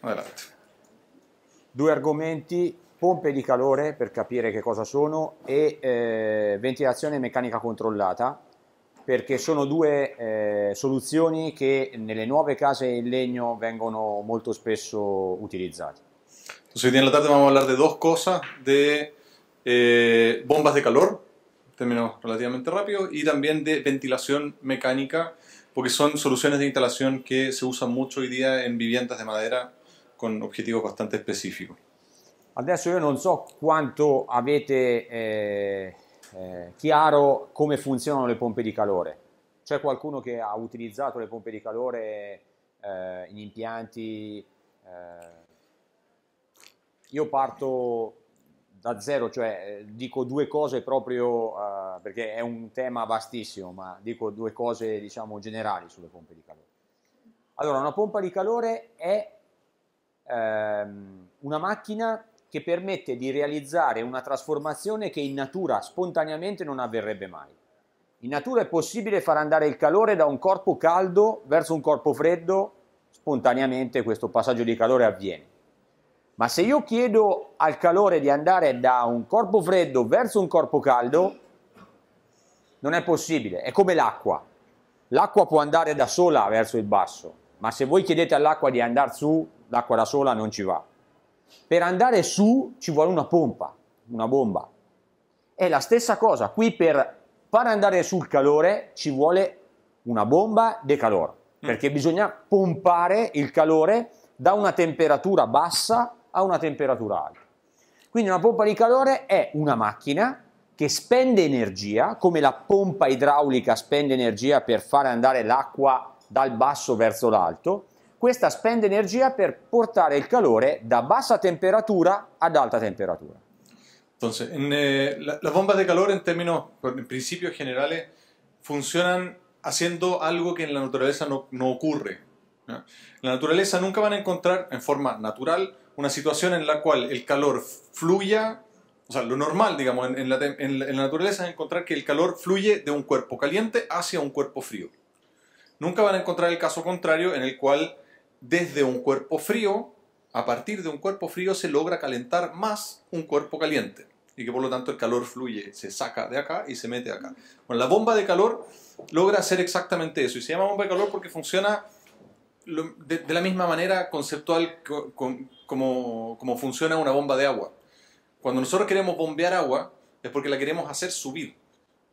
Adelante. Due argomenti, pompe di calore per capire che cosa sono e eh, ventilazione meccanica controllata perché sono due eh, soluzioni che nelle nuove case in legno vengono molto spesso utilizzate. Entonces hoy en la tarde vamos a hablar de dos cosas, de eh, bombas de calor, términos relativamente rápido, y también de ventilación mecánica, porque son soluciones de instalación que se usan mucho hoy día en viviendas de madera con obiettivo bastante specifico. Adesso io non so quanto avete eh, eh, chiaro come funzionano le pompe di calore. C'è qualcuno che ha utilizzato le pompe di calore eh, in impianti? Eh? io parto da zero, cioè eh, dico due cose proprio eh, perché è un tema vastissimo, ma dico due cose diciamo generali sulle pompe di calore. Allora, una pompa di calore è ehm, una macchina che permette di realizzare una trasformazione che in natura spontaneamente non avverrebbe mai. In natura è possibile far andare il calore da un corpo caldo verso un corpo freddo, spontaneamente questo passaggio di calore avviene. Ma se io chiedo al calore di andare da un corpo freddo verso un corpo caldo, non è possibile, è come l'acqua. L'acqua può andare da sola verso il basso, ma se voi chiedete all'acqua di andare su, l'acqua da sola non ci va. Per andare su ci vuole una pompa, una bomba. È la stessa cosa, qui per far andare sul calore ci vuole una bomba di calore, mm. perché bisogna pompare il calore da una temperatura bassa a una temperatura alta. Quindi una pompa di calore è una macchina che spende energia, come la pompa idraulica spende energia per fare andare l'acqua dal basso verso l'alto, esta spende energía per portar el calor da bassa temperatura ad alta temperatura. Entonces, eh, la, las bombas de calor en términos, en principios generales, funcionan haciendo algo que en la naturaleza no, ocurre. En la naturaleza nunca van a encontrar, en forma natural, una situación en la cual el calor fluya, o sea, lo normal, digamos, en, la, en la naturaleza es encontrar que el calor fluye de un cuerpo caliente hacia un cuerpo frío. Nunca van a encontrar el caso contrario en el cual desde un cuerpo frío, a partir de un cuerpo frío se logra calentar más un cuerpo caliente y que por lo tanto el calor fluye, se saca de acá y se mete acá. Bueno, la bomba de calor logra hacer exactamente eso y se llama bomba de calor porque funciona de, la misma manera conceptual como, funciona una bomba de agua. Cuando nosotros queremos bombear agua es porque la queremos hacer subir.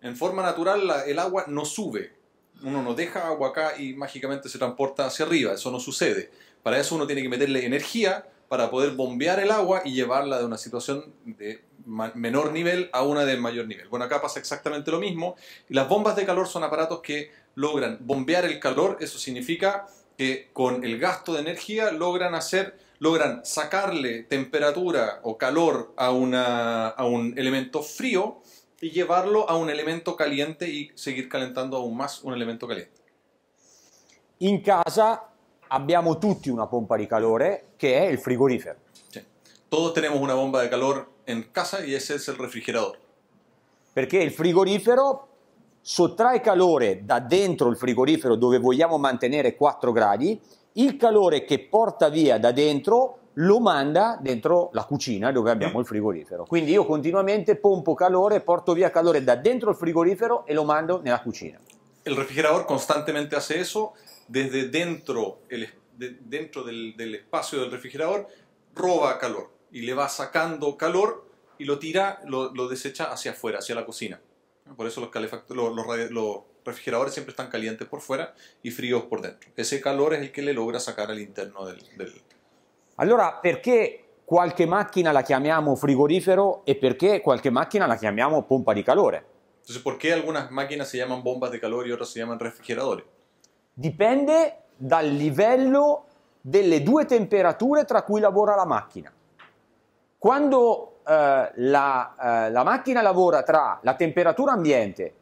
En forma natural el agua no sube, uno no deja agua acá y mágicamente se transporta hacia arriba, eso no sucede. Para eso uno tiene que meterle energía para poder bombear el agua y llevarla de una situación de menor nivel a una de mayor nivel. Bueno, acá pasa exactamente lo mismo. las bombas de calor son aparatos que logran bombear el calor, eso significa que con el gasto de energía logran hacer logran sacarle temperatura o calor a, a un elemento frío y llevarlo a un elemento caliente y seguir calentando aún más un elemento caliente. In casa abbiamo tutti una pompa di calore che è il frigorifero. Sí. Todos tenemos una bomba de calor en casa y ese es el refrigerador. Perché il frigorifero sottrae calore da dentro il frigorifero dove vogliamo mantenere 4 gradi, il calore che porta via da dentro lo manda dentro la cocina donde abbiamo el frigorífero. Quindi io continuamente pompo calore, porto via calore da dentro del frigorifero y e lo mando en la cocina. El refrigerador constantemente hace eso desde dentro, dentro del, espacio del refrigerador, roba calor y le va sacando calor y lo tira, lo, desecha hacia afuera, hacia la cocina. Por eso los, los, refrigeradores siempre están calientes por fuera y fríos por dentro. Ese calor es el que le logra sacar al interno del Allora perché qualche macchina la chiamiamo frigorifero e perché qualche macchina la chiamiamo pompa di calore? Entonces, cioè, ¿por qué algunas máquinas se llaman bombas de calor y otras se llaman Dipende dal livello delle due temperature tra cui lavora la macchina. Quando eh, la, eh, la macchina lavora tra la temperatura ambiente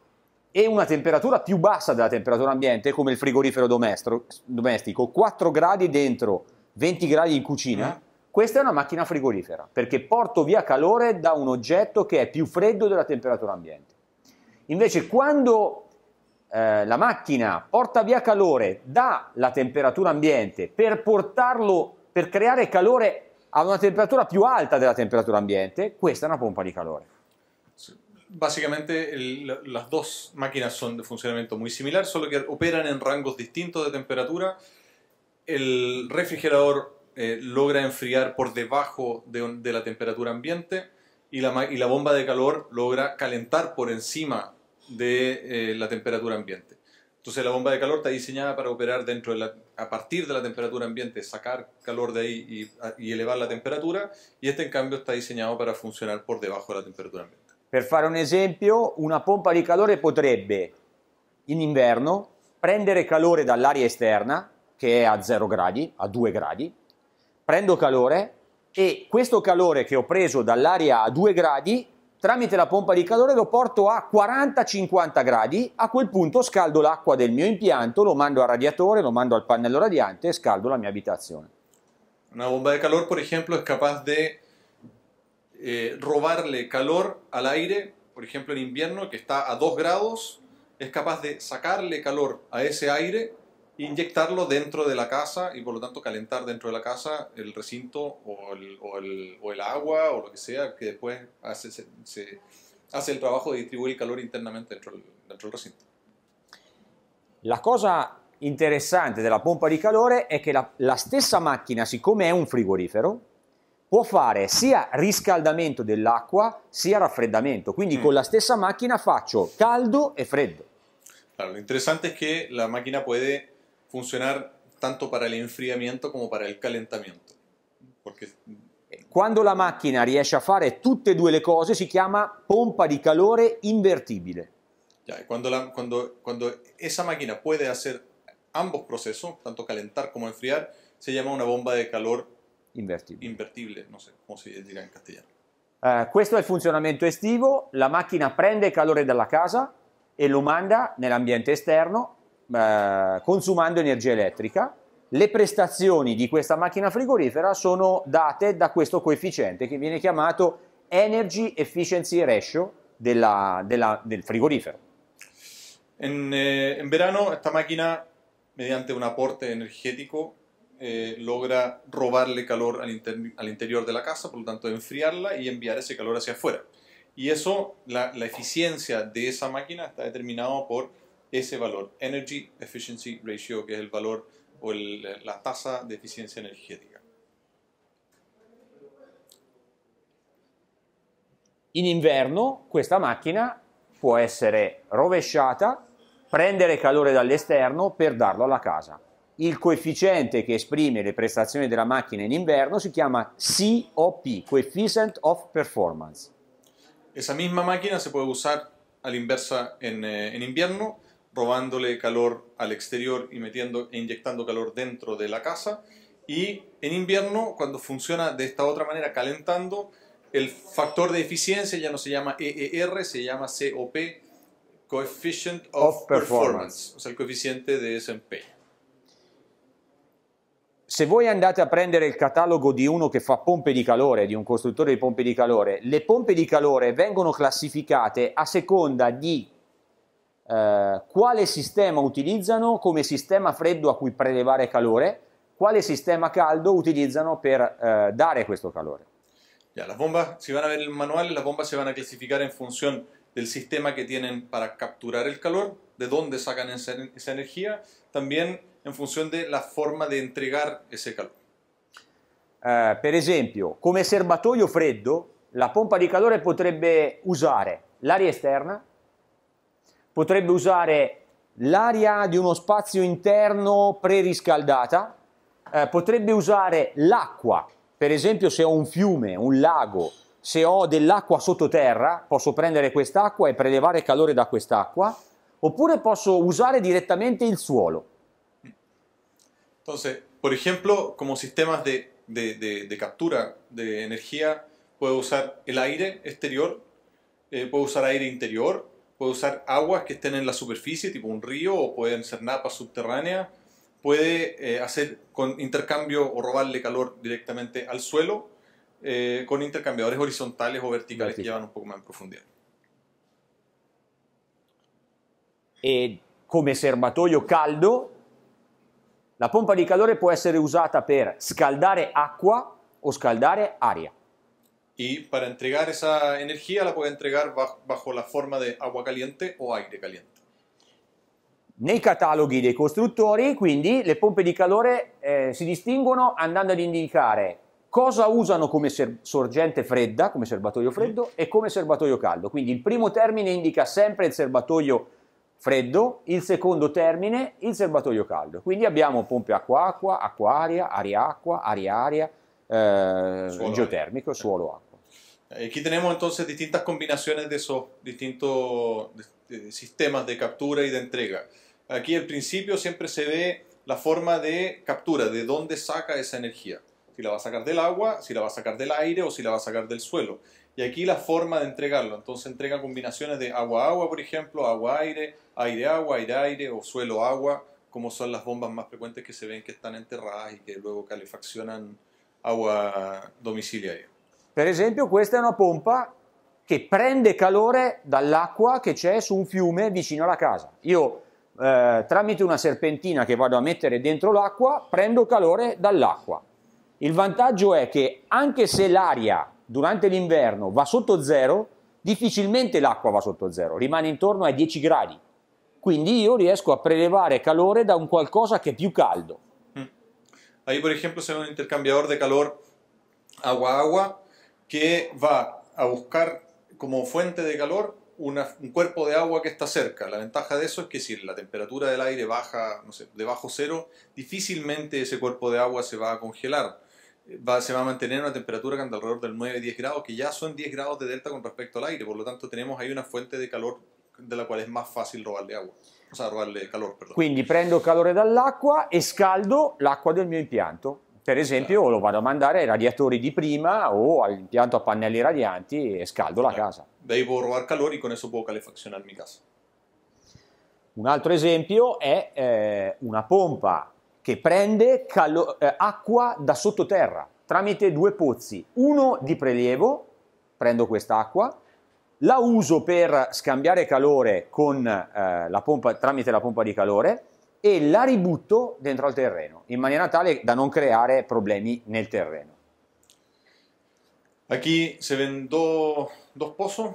e una temperatura più bassa della temperatura ambiente, come il frigorifero domestico, 4 gradi dentro 20 gradi in cucina, mm. questa è una macchina frigorifera, perché porto via calore da un oggetto che è più freddo della temperatura ambiente. Invece quando eh, la macchina porta via calore dalla temperatura ambiente per portarlo, per creare calore a una temperatura più alta della temperatura ambiente, questa è una pompa di calore. Básicamente el, las dos máquinas son de funcionamiento muy similar, solo que operan en rangos distintos de temperatura el refrigerador eh, logra enfriar por debajo de, la temperatura ambiente y la, bomba de calor logra calentar por encima de eh, la temperatura ambiente. Entonces la bomba de calor está diseñada para operar dentro a partir de la temperatura ambiente, sacar calor de ahí y, elevar la temperatura, y este en cambio está diseñado para funcionar por debajo de la temperatura ambiente. Per far un esempio, una pompa di calore potrebbe in inverno prendere calore dall'aria esterna che è a 0 gradi, a 2 gradi, prendo calore e questo calore che ho preso dall'aria a 2 gradi, tramite la pompa di calore lo porto a 40-50 gradi, a quel punto scaldo l'acqua del mio impianto, lo mando al radiatore, lo mando al pannello radiante e scaldo la mia abitazione. Una bomba di calore, per esempio, è capace di eh, robarle calore al per esempio in en invierno, que está a 2 gradi, è capace di sacarle calore a ese aire inyectarlo dentro de la casa y por lo tanto calentar dentro de la casa el recinto o el, o el, o el agua o lo que sea que después hace, se, se, hace el trabajo de distribuir el calor internamente dentro del, dentro del recinto. La cosa interessante della pompa di calore è che la, la, stessa macchina, siccome è un frigorifero, può fare sia riscaldamento dell'acqua sia raffreddamento. Quindi mm. con la stessa macchina faccio caldo e freddo. Claro, lo interessante è che la macchina puede funcionar tanto para el enfriamiento como para el calentamiento. Porque... Quando la macchina riesce a fare tutte e due le cose si chiama pompa di calore invertibile. cuando, esa máquina puede hacer ambos procesos, tanto calentar como enfriar, se llama una bomba de calor invertible, invertible no sé cómo se dirá en castellano. Uh, questo è il funzionamento estivo, la macchina prende il calore dalla casa e lo manda nell'ambiente esterno Eh, consumando energia elettrica. Le prestazioni di questa macchina frigorifera sono date da questo coefficiente che viene chiamato Energy Efficiency Ratio della, della, del frigorifero. In, eh, en, verano questa macchina, mediante un aporte energético, eh, logra robarle calor all'interno inter al, casa, per lo tanto enfriarla e enviar ese calor hacia afuera. E la, la eficiencia de esa máquina está determinada por ese valor, Energy Efficiency Ratio, que es el valor o el, la tasa de eficiencia energética. In inverno questa macchina può essere rovesciata, prendere calore dall'esterno per darlo alla casa. Il coefficiente che esprime le prestazioni della macchina in inverno si chiama COP, Coefficient of Performance. Esa misma macchina si può usare a la inversa en, eh, robándole calor al exterior y metiendo e inyectando calor dentro de la casa. Y en invierno, cuando funciona de esta otra manera, calentando, el factor de eficiencia ya no se llama EER, se llama COP, Coefficient of, performance. o sea, el coeficiente de desempeño. Se voi andate a prendere il catalogo di uno che fa pompe di calore, di un costruttore di pompe di calore, le pompe di calore vengono classificate a seconda di Eh, quale sistema utilizzano come sistema freddo a cui prelevare calore, quale sistema caldo utilizzano per eh, dare questo calore. Ya, las bombas, si van a ver el manual, las bombas se van a clasificar en función del sistema que tienen para capturar el calor, de dónde sacan esa, esa energía, también en función de la forma de entregar ese calor. Eh, per esempio, come serbatoio freddo, la pompa di calore potrebbe usare l'aria esterna, potrebbe usare l'aria di uno spazio interno preriscaldata, eh, potrebbe usare l'acqua, per esempio se ho un fiume, un lago, se ho dell'acqua sottoterra, posso prendere quest'acqua e prelevare calore da quest'acqua, oppure posso usare direttamente il suolo. Entonces, por ejemplo, como sistemas de, de, de, de captura de energía, puedo usar el aire exterior, eh, puedo usar aire interior, puede usar aguas que estén en la superficie, tipo un río, o pueden ser napas subterráneas, puede eh, hacer con intercambio o robarle calor directamente al suelo eh, con intercambiadores horizontales o verticales que llevan un poco más en profundidad. Y eh, como serbatoio caldo, la pompa de calor puede ser usada para scaldare agua o scaldare aria. Y para entregar esa energía la puede entregar bajo, bajo la forma de agua caliente o aire caliente. Nei cataloghi dei costruttori, quindi, le pompe di calore eh, si distinguono andando ad indicare cosa usano come sorgente fredda, come serbatoio mm-hmm. freddo, e come serbatoio caldo. Quindi il primo termine indica sempre il serbatoio freddo, il secondo termine il serbatoio caldo. Quindi abbiamo pompe acqua-acqua, acqua-aria, aria-acqua, aria-aria, Eh, geotérmico, eh. suelo agua. Eh, aquí tenemos entonces distintas combinaciones de esos distintos sistemas de captura y de entrega. Aquí al principio siempre se ve la forma de captura, de dónde saca esa energía. Si la va a sacar del agua, si la va a sacar del aire o si la va a sacar del suelo. Y aquí la forma de entregarlo. Entonces entrega combinaciones de agua-agua, por ejemplo, agua-aire, aire-agua, aire-aire o suelo-agua, como son las bombas más frecuentes que se ven que están enterradas y que luego calefaccionan our eh, domiciliary. Per esempio, questa è una pompa che prende calore dall'acqua che c'è su un fiume vicino alla casa. Io eh, tramite una serpentina che vado a mettere dentro l'acqua prendo calore dall'acqua. Il vantaggio è che anche se l'aria durante l'inverno va sotto zero, difficilmente l'acqua va sotto zero, rimane intorno ai 10 gradi. Quindi io riesco a prelevare calore da un qualcosa che è più caldo. Ahí, por ejemplo, se ve un intercambiador de calor agua-agua que va a buscar como fuente de calor un cuerpo de agua que está cerca. La ventaja de eso es que si la temperatura del aire baja, no sé, debajo cero, difícilmente ese cuerpo de agua se va a congelar. se va a mantener una temperatura que alrededor del 9-10 grados, que ya son 10 grados de delta con respecto al aire. Por lo tanto, tenemos ahí una fuente de calor de la cual es más fácil robarle agua. Alle calore, Quindi prendo calore dall'acqua e scaldo l'acqua del mio impianto. Per esempio, certo. lo vado a mandare ai radiatori di prima o all'impianto a pannelli radianti e scaldo certo. la casa. Devo robar calore con esso eso puedo calefaccionar mi casa. Un altro esempio è eh, una pompa che prende calo- eh, acqua da sottoterra tramite due pozzi, uno di prelievo, prendo quest'acqua, la uso per scambiare calor con, eh, la pompa, tramite la pompa de calor y e la ributto dentro al terreno, in maniera tale da non problemas en el terreno. Aquí se ven dos pozos,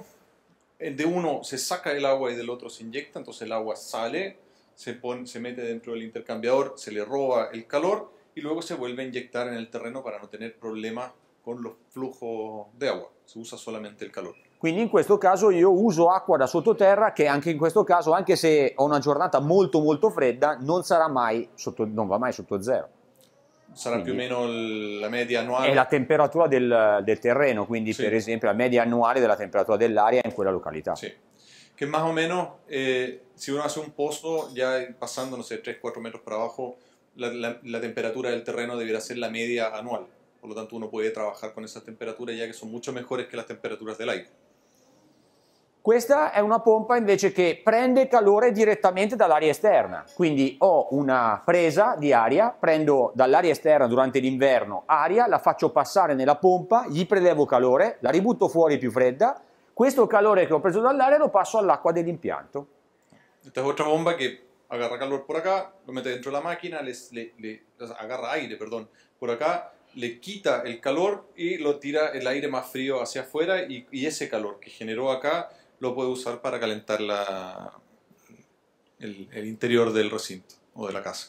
eh, de uno se saca el agua y del otro se inyecta, entonces el agua sale, se, pone, se mete dentro del intercambiador, se le roba el calor y luego se vuelve a inyectar en el terreno para no tener problemas con los flujos de agua, se usa solamente el calor. Quindi in questo caso io uso acqua da sottoterra che anche in questo caso, anche se ho una giornata molto molto fredda, non, sotto, non va mai sotto zero. Sarà quindi, più o meno la media annuale? È la temperatura del, del terreno, quindi sì. per esempio la media annuale della temperatura dell'aria in quella località. Sì. Que más o meno eh, si uno hace un posto già passando no sé, 3, 4 metri per abajo, la, la, la temperatura del terreno deberá ser la media anual. Por lo tanto, uno puede trabajar con esas temperaturas ya que son mucho mejores que las temperaturas del aire. Questa è una pompa invece che prende calore direttamente dall'aria esterna, quindi ho una presa di aria, prendo dall'aria esterna durante l'inverno aria, la faccio passare nella pompa, gli prelevo calore, la ributto fuori più fredda, questo calore che ho preso dall'aria lo passo all'acqua dell'impianto. Questa è otra bomba che agarra calore por qua, lo mette dentro la macchina, le, le, le, agarra aire, perdon, por qua, le quita il calore e lo tira el più más frío hacia afuera y, y ese calor que generó acá lo puede usar para calentar la, el, el, interior del recinto o de la casa.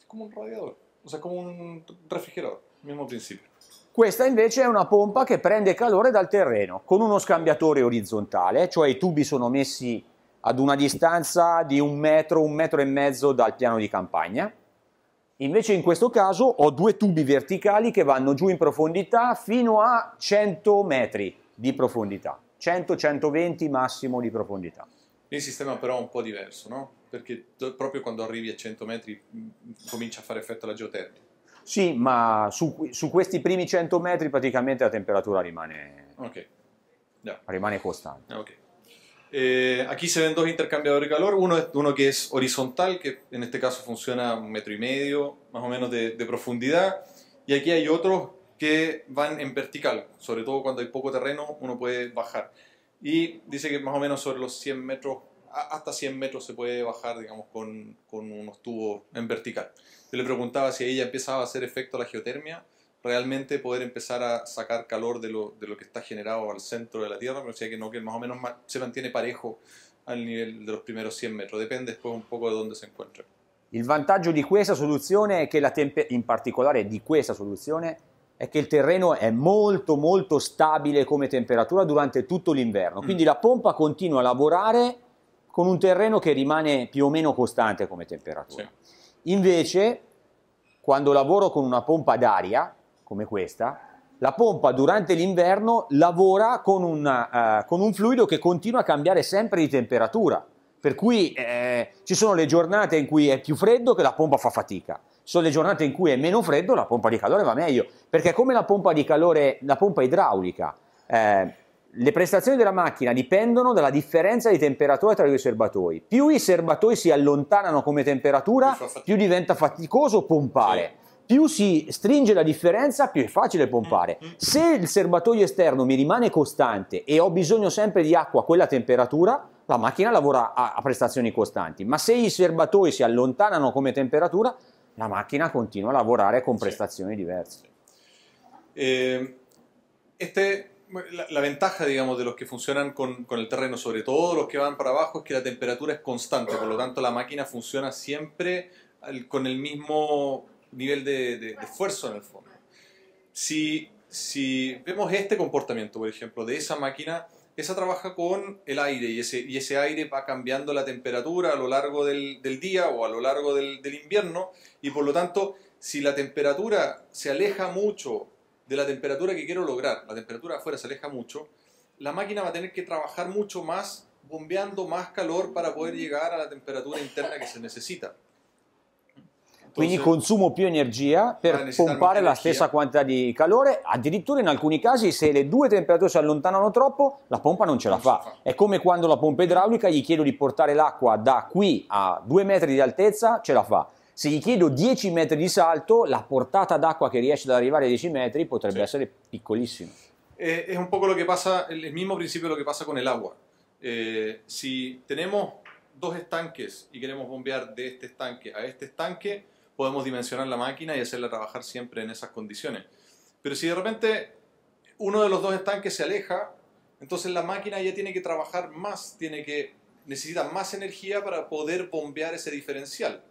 È come un radiador, o sea, come un refrigeratore, mismo principio. Questa invece è una pompa che prende calore dal terreno con uno scambiatore orizzontale, cioè i tubi sono messi ad una distanza di un metro, un metro e mezzo dal piano di campagna. Invece in questo caso ho due tubi verticali che vanno giù in profondità fino a 100 metri di profondità, 100-120 massimo di profondità. Il sistema però è un po' diverso, no? Perché proprio quando arrivi a 100 metri mm, comincia a fare effetto la geotermia. Sì, ma su, su questi primi 100 metri praticamente la temperatura rimane, okay. yeah. rimane costante. Ah, okay. Eh, aquí se ven dos intercambiadores de calor, uno, uno que es horizontal, que en este caso funciona un metro y medio más o menos de, de profundidad, y aquí hay otro que van en vertical, sobre todo cuando hay poco terreno, uno puede bajar. Y dice que más o menos sobre los 100 metros, hasta 100 metros se puede bajar, digamos, con, con unos tubos en vertical. Yo le preguntaba si ella empezaba a hacer efecto la geotermia, realmente poder empezar a sacar calor de lo, que está generado al centro de la Tierra, pero decía que no, que más o menos se mantiene parejo al nivel de los primeros 100 metros, depende después un poco de dónde se encuentre. El vantaggio de questa solución, è che la temperatura, in particolare di questa è che il terreno è molto molto stabile come temperatura durante tutto l'inverno, mm. quindi mm. la pompa continua a lavorare con un terreno che rimane più o meno costante come temperatura. Sì. Invece, quando lavoro con una pompa d'aria, come questa, la pompa durante l'inverno lavora con, una, uh, eh, con un fluido che continua a cambiare sempre di temperatura, per cui eh, ci sono le giornate in cui è più freddo che la pompa fa fatica sono le giornate in cui è meno freddo, la pompa di calore va meglio, perché come la pompa di calore, la pompa idraulica, eh, le prestazioni della macchina dipendono dalla differenza di temperatura tra i due serbatoi. Più i serbatoi si allontanano come temperatura, più diventa faticoso pompare. Sì più si stringe la differenza, più è facile pompare. Mm, mm. Se il serbatoio esterno mi rimane costante e ho bisogno sempre di acqua a quella temperatura, la macchina lavora a, prestazioni costanti, ma se i serbatoi si allontanano come temperatura, la máquina continúa a lavorare con prestaciones diversas. Eh, este, la, ventaja, digamos, de los que funcionan con, el terreno, sobre todo los que van para abajo, es que la temperatura es constante, por lo tanto la máquina funciona siempre con el mismo nivel de, esfuerzo en el fondo. Si, si vemos este comportamiento, por ejemplo, de esa máquina, esa trabaja con el aire y ese, aire va cambiando la temperatura a lo largo del, día o a lo largo del, del, invierno y por lo tanto si la temperatura se aleja mucho de la temperatura que quiero lograr, la temperatura afuera se aleja mucho, la máquina va a tener que trabajar mucho más bombeando más calor para poder llegar a la temperatura interna que se necesita. Quindi consumo più energia per pompare la stessa quantità di calore, addirittura in alcuni casi se le due temperature si allontanano troppo la pompa non ce la fa. È come quando la pompa idraulica gli chiedo di portare l'acqua da qui a due metri di altezza, ce la fa. Se gli chiedo 10 metri di salto, la portata d'acqua che riesce ad arrivare a 10 metri potrebbe sì. essere piccolissima. è, es un po' quello che passa il mismo principio de lo che passa con l'acqua eh, se abbiamo due tenemos e estanques y queremos bombear de este estanque a este estanque, podemos dimensionar la máquina y hacerla trabajar siempre en esas condiciones. Pero si de repente uno de los dos estanques se aleja, entonces la máquina ya tiene que trabajar más, tiene que necesita más energía para poder bombear ese diferencial.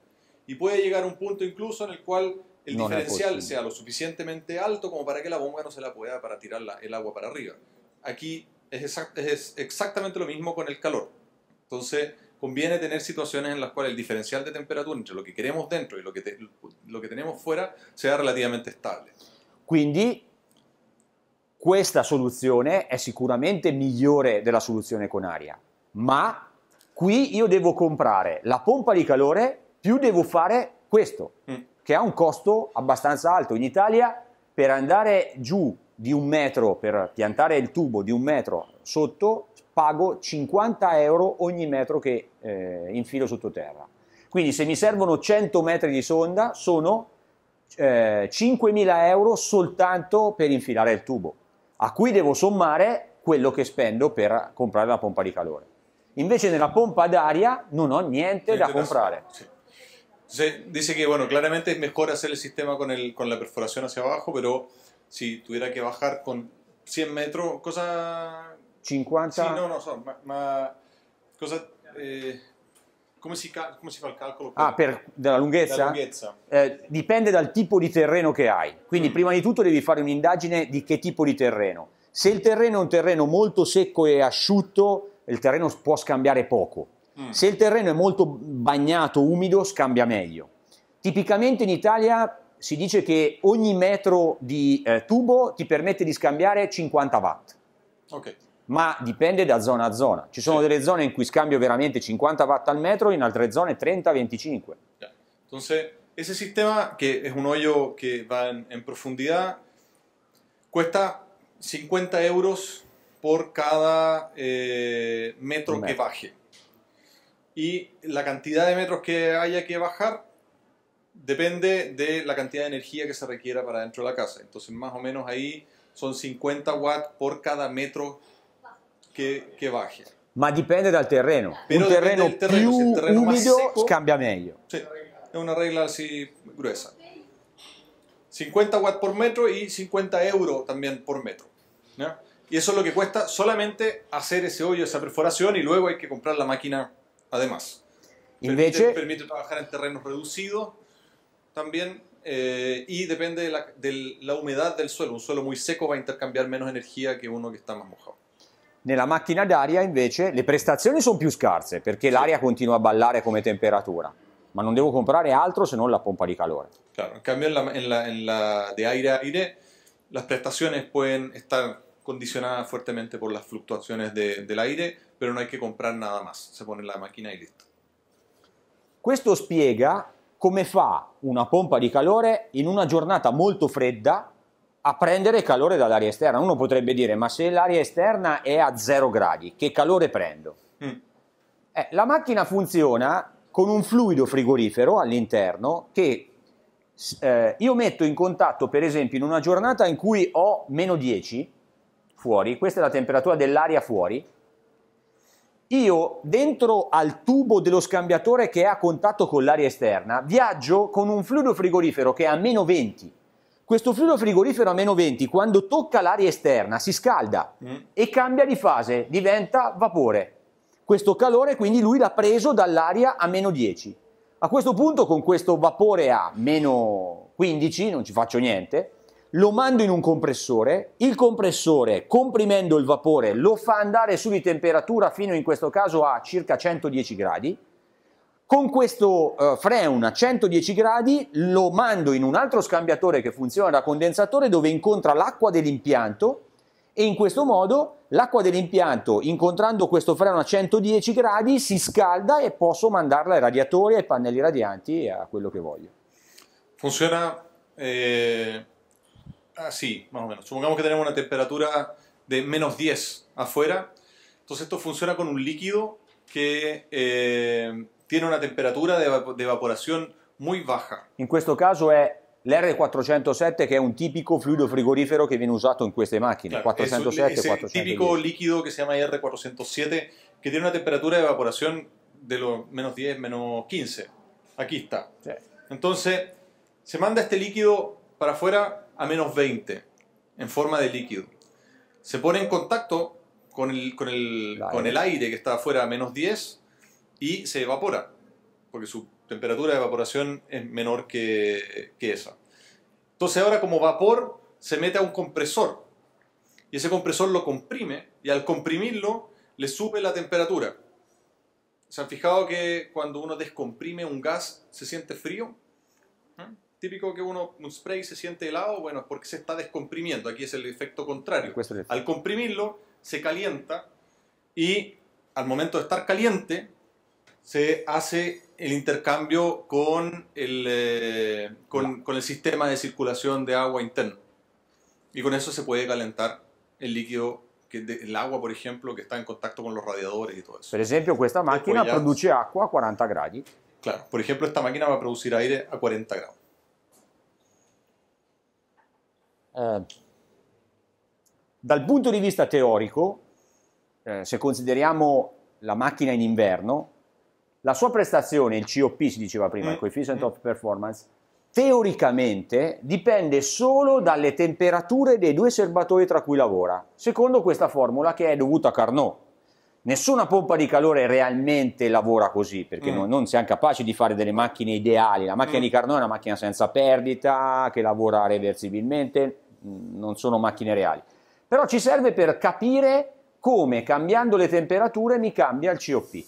Y puede llegar un punto incluso en el cual el diferencial sea lo suficientemente alto como para que la bomba no se la pueda para tirar el agua para arriba. Aquí es, es exactamente lo mismo con el calor. Entonces, conviene tener situaciones en las cuales el diferencial de temperatura entre lo que queremos dentro y lo que, te, lo che teniamo fuori sia relativamente stabile. Quindi questa soluzione è sicuramente migliore della soluzione con aria, ma qui io devo comprare la pompa di calore più devo fare questo, mm. che ha un costo abbastanza alto. In Italia per andare giù di un metro, per piantare il tubo di un metro sotto pago 50 euro ogni metro che eh, infilo sottoterra. Quindi se mi servono 100 metri di sonda sono eh, 5.000 euro soltanto per infilare il tubo, a cui devo sommare quello che spendo per comprare la pompa di calore. Invece nella pompa d'aria non ho niente, niente da comprare. Sí. Entonces, dice che, bueno, claramente es mejor hacer el sistema con, el, con la perforazione hacia abajo, pero si tuviera che bajar con 100 metri, cosa 50... Sì, no, no, so, ma, ma cosa, eh, come, si cal- come, si fa il calcolo? Per... Ah, per, della lunghezza? Della lunghezza. Eh, dipende dal tipo di terreno che hai, quindi mm. prima di tutto devi fare un'indagine di che tipo di terreno. Se il terreno è un terreno molto secco e asciutto, il terreno può scambiare poco. Mm. Se il terreno è molto bagnato, umido, scambia meglio. Tipicamente in Italia si dice che ogni metro di eh, tubo ti permette di scambiare 50 watt. Okay. ma depende de zona a zona. Ci sono en delle zone in cui veramente 50 watt al metro, y en otras zonas 30-25. Entonces, ese sistema que es un hoyo que va en, profundidad, cuesta 50 euros por cada metro, eh, metro, que baje. Y la cantidad de metros que haya que bajar depende de la cantidad de energía que se requiera para dentro de la casa. Entonces, más o menos ahí son 50 watts por cada metro que baje. Pero depende del terreno. Però Un terreno, più terreno. Se il terreno umido una regla así gruesa. 50 watts por metro y 50 euros también por metro. ¿no? Y eso es lo que cuesta solamente hacer ese hoyo, esa perforación y luego hay que comprar la máquina además. Invece, permite, trabajar en terrenos reducidos también eh, y depende la, de la humedad del suelo. Un suelo muy seco va a intercambiar menos energía que uno que está más mojado. Nella macchina d'aria invece le prestazioni sono più scarse perché sì. l'aria continua a ballare come temperatura, ma non devo comprare altro se non la pompa di calore. Claro, en cambio en la, en la, en la de aire a aire las prestaciones pueden estar condicionadas fuertemente por las fluctuaciones de, del aire, pero no hay que nada más, se pone la macchina e listo. Questo spiega come fa una pompa di calore in una giornata molto fredda a prendere calore dall'aria esterna. Uno potrebbe dire, ma se l'aria esterna è a 0 gradi, che calore prendo? Mm. Eh, la macchina funziona con un fluido frigorifero all'interno che eh, io metto in contatto, per esempio, in una giornata in cui ho meno 10 fuori, questa è la temperatura dell'aria fuori, io dentro al tubo dello scambiatore che è a contatto con l'aria esterna viaggio con un fluido frigorifero che è a meno 20 questo fluido frigorifero a meno 20, quando tocca l'aria esterna, si scalda mm. e cambia di fase, diventa vapore. Questo calore quindi lui l'ha preso dall'aria a meno 10. A questo punto con questo vapore a meno 15, non ci faccio niente, lo mando in un compressore, il compressore comprimendo il vapore lo fa andare su di temperatura fino in questo caso a circa 110 gradi, con questo uh, eh, Freun a 110 gradi lo mando in un altro scambiatore che funziona da condensatore dove incontra l'acqua dell'impianto e in questo modo l'acqua dell'impianto incontrando questo freno a 110 gradi si scalda e posso mandarla ai radiatori, ai pannelli radianti e a quello che voglio. Funziona, eh, ah, sí, más o menos. Supongamos que tenemos una temperatura di meno 10 afuera, entonces esto funziona con un liquido che... eh, tiene una temperatura de evaporación muy baja. En este caso es el r 407 que es un típico fluido frigorífero que viene usado en estas máquinas, 407, es, es líquido que se llama R407 que tiene una temperatura de evaporación de los menos 10, menos 15. Aquí está. Entonces, se manda este líquido para afuera a menos 20, en forma de líquido. Se pone en contacto con el, con el, con el aire que está afuera a menos 10 y se evapora, porque su temperatura de evaporación es menor que, esa. Entonces ahora como vapor se mete a un compresor y ese compresor lo comprime y al comprimirlo le sube la temperatura. ¿Se han fijado que cuando uno descomprime un gas se siente frío? ¿Eh? Típico que uno, un spray se siente helado, bueno, es porque se está descomprimiendo. Aquí es el efecto contrario. Al comprimirlo se calienta y al momento de estar caliente se hace el intercambio con el, eh, con, el sistema de circulación de agua interno. Y con eso se puede calentar el líquido el agua por ejemplo, que está en contacto con los radiadores y todo eso. Por ejemplo, esta máquina produce agua a 40 grados. Claro, por ejemplo, esta máquina va a producir aire a 40 grados. Eh, dal punto de vista teórico, eh, si consideramos la máquina en invierno, la sua prestazione, il COP si diceva prima, il mm. coefficient mm. of performance, teoricamente dipende solo dalle temperature dei due serbatoi tra cui lavora, secondo questa formula che è dovuta a Carnot. Nessuna pompa di calore realmente lavora così, perché mm. non, non, siamo capaci di fare delle macchine ideali. La macchina mm. di Carnot è una macchina senza perdita, che lavora reversibilmente, mm, non sono macchine reali. Però ci serve per capire come cambiando le temperature mi cambia il COP.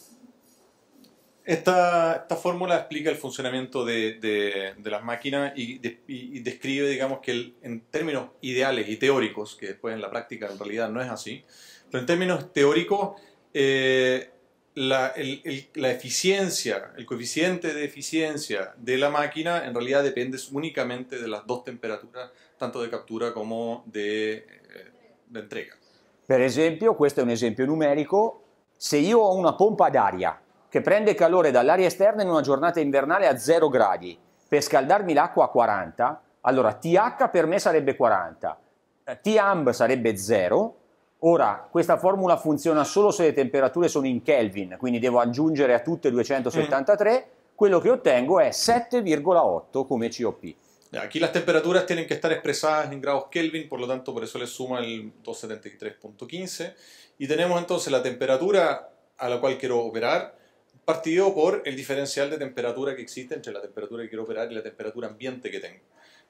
Esta, fórmula explica el funcionamiento de, las máquinas y, describe, digamos, que en términos ideales y teóricos, que después en la práctica en realidad no es así, pero en términos teóricos, eh, la, eficiencia, el coeficiente de eficiencia de la máquina en realidad depende únicamente de las dos temperaturas, tanto de captura como de, eh, entrega. Por ejemplo, este es un ejemplo numérico, si yo tengo una pompa de aire, che prende calore dall'aria esterna in una giornata invernale a 0 gradi, per scaldarmi l'acqua a 40, allora TH per me sarebbe 40, eh, TAMB sarebbe 0, ora questa formula funziona solo se le temperature sono in Kelvin, quindi devo aggiungere a tutte 273, mm. quello che ottengo è 7,8 come COP. Qui eh, las temperaturas tienen che estar expresadas in grado Kelvin, por lo tanto per eso le suma il 273.15 E tenemos entonces la temperatura a la cual quiero operare, partido por el diferencial de temperatura que existe entre la temperatura que quiero operar y la temperatura ambiente que tengo.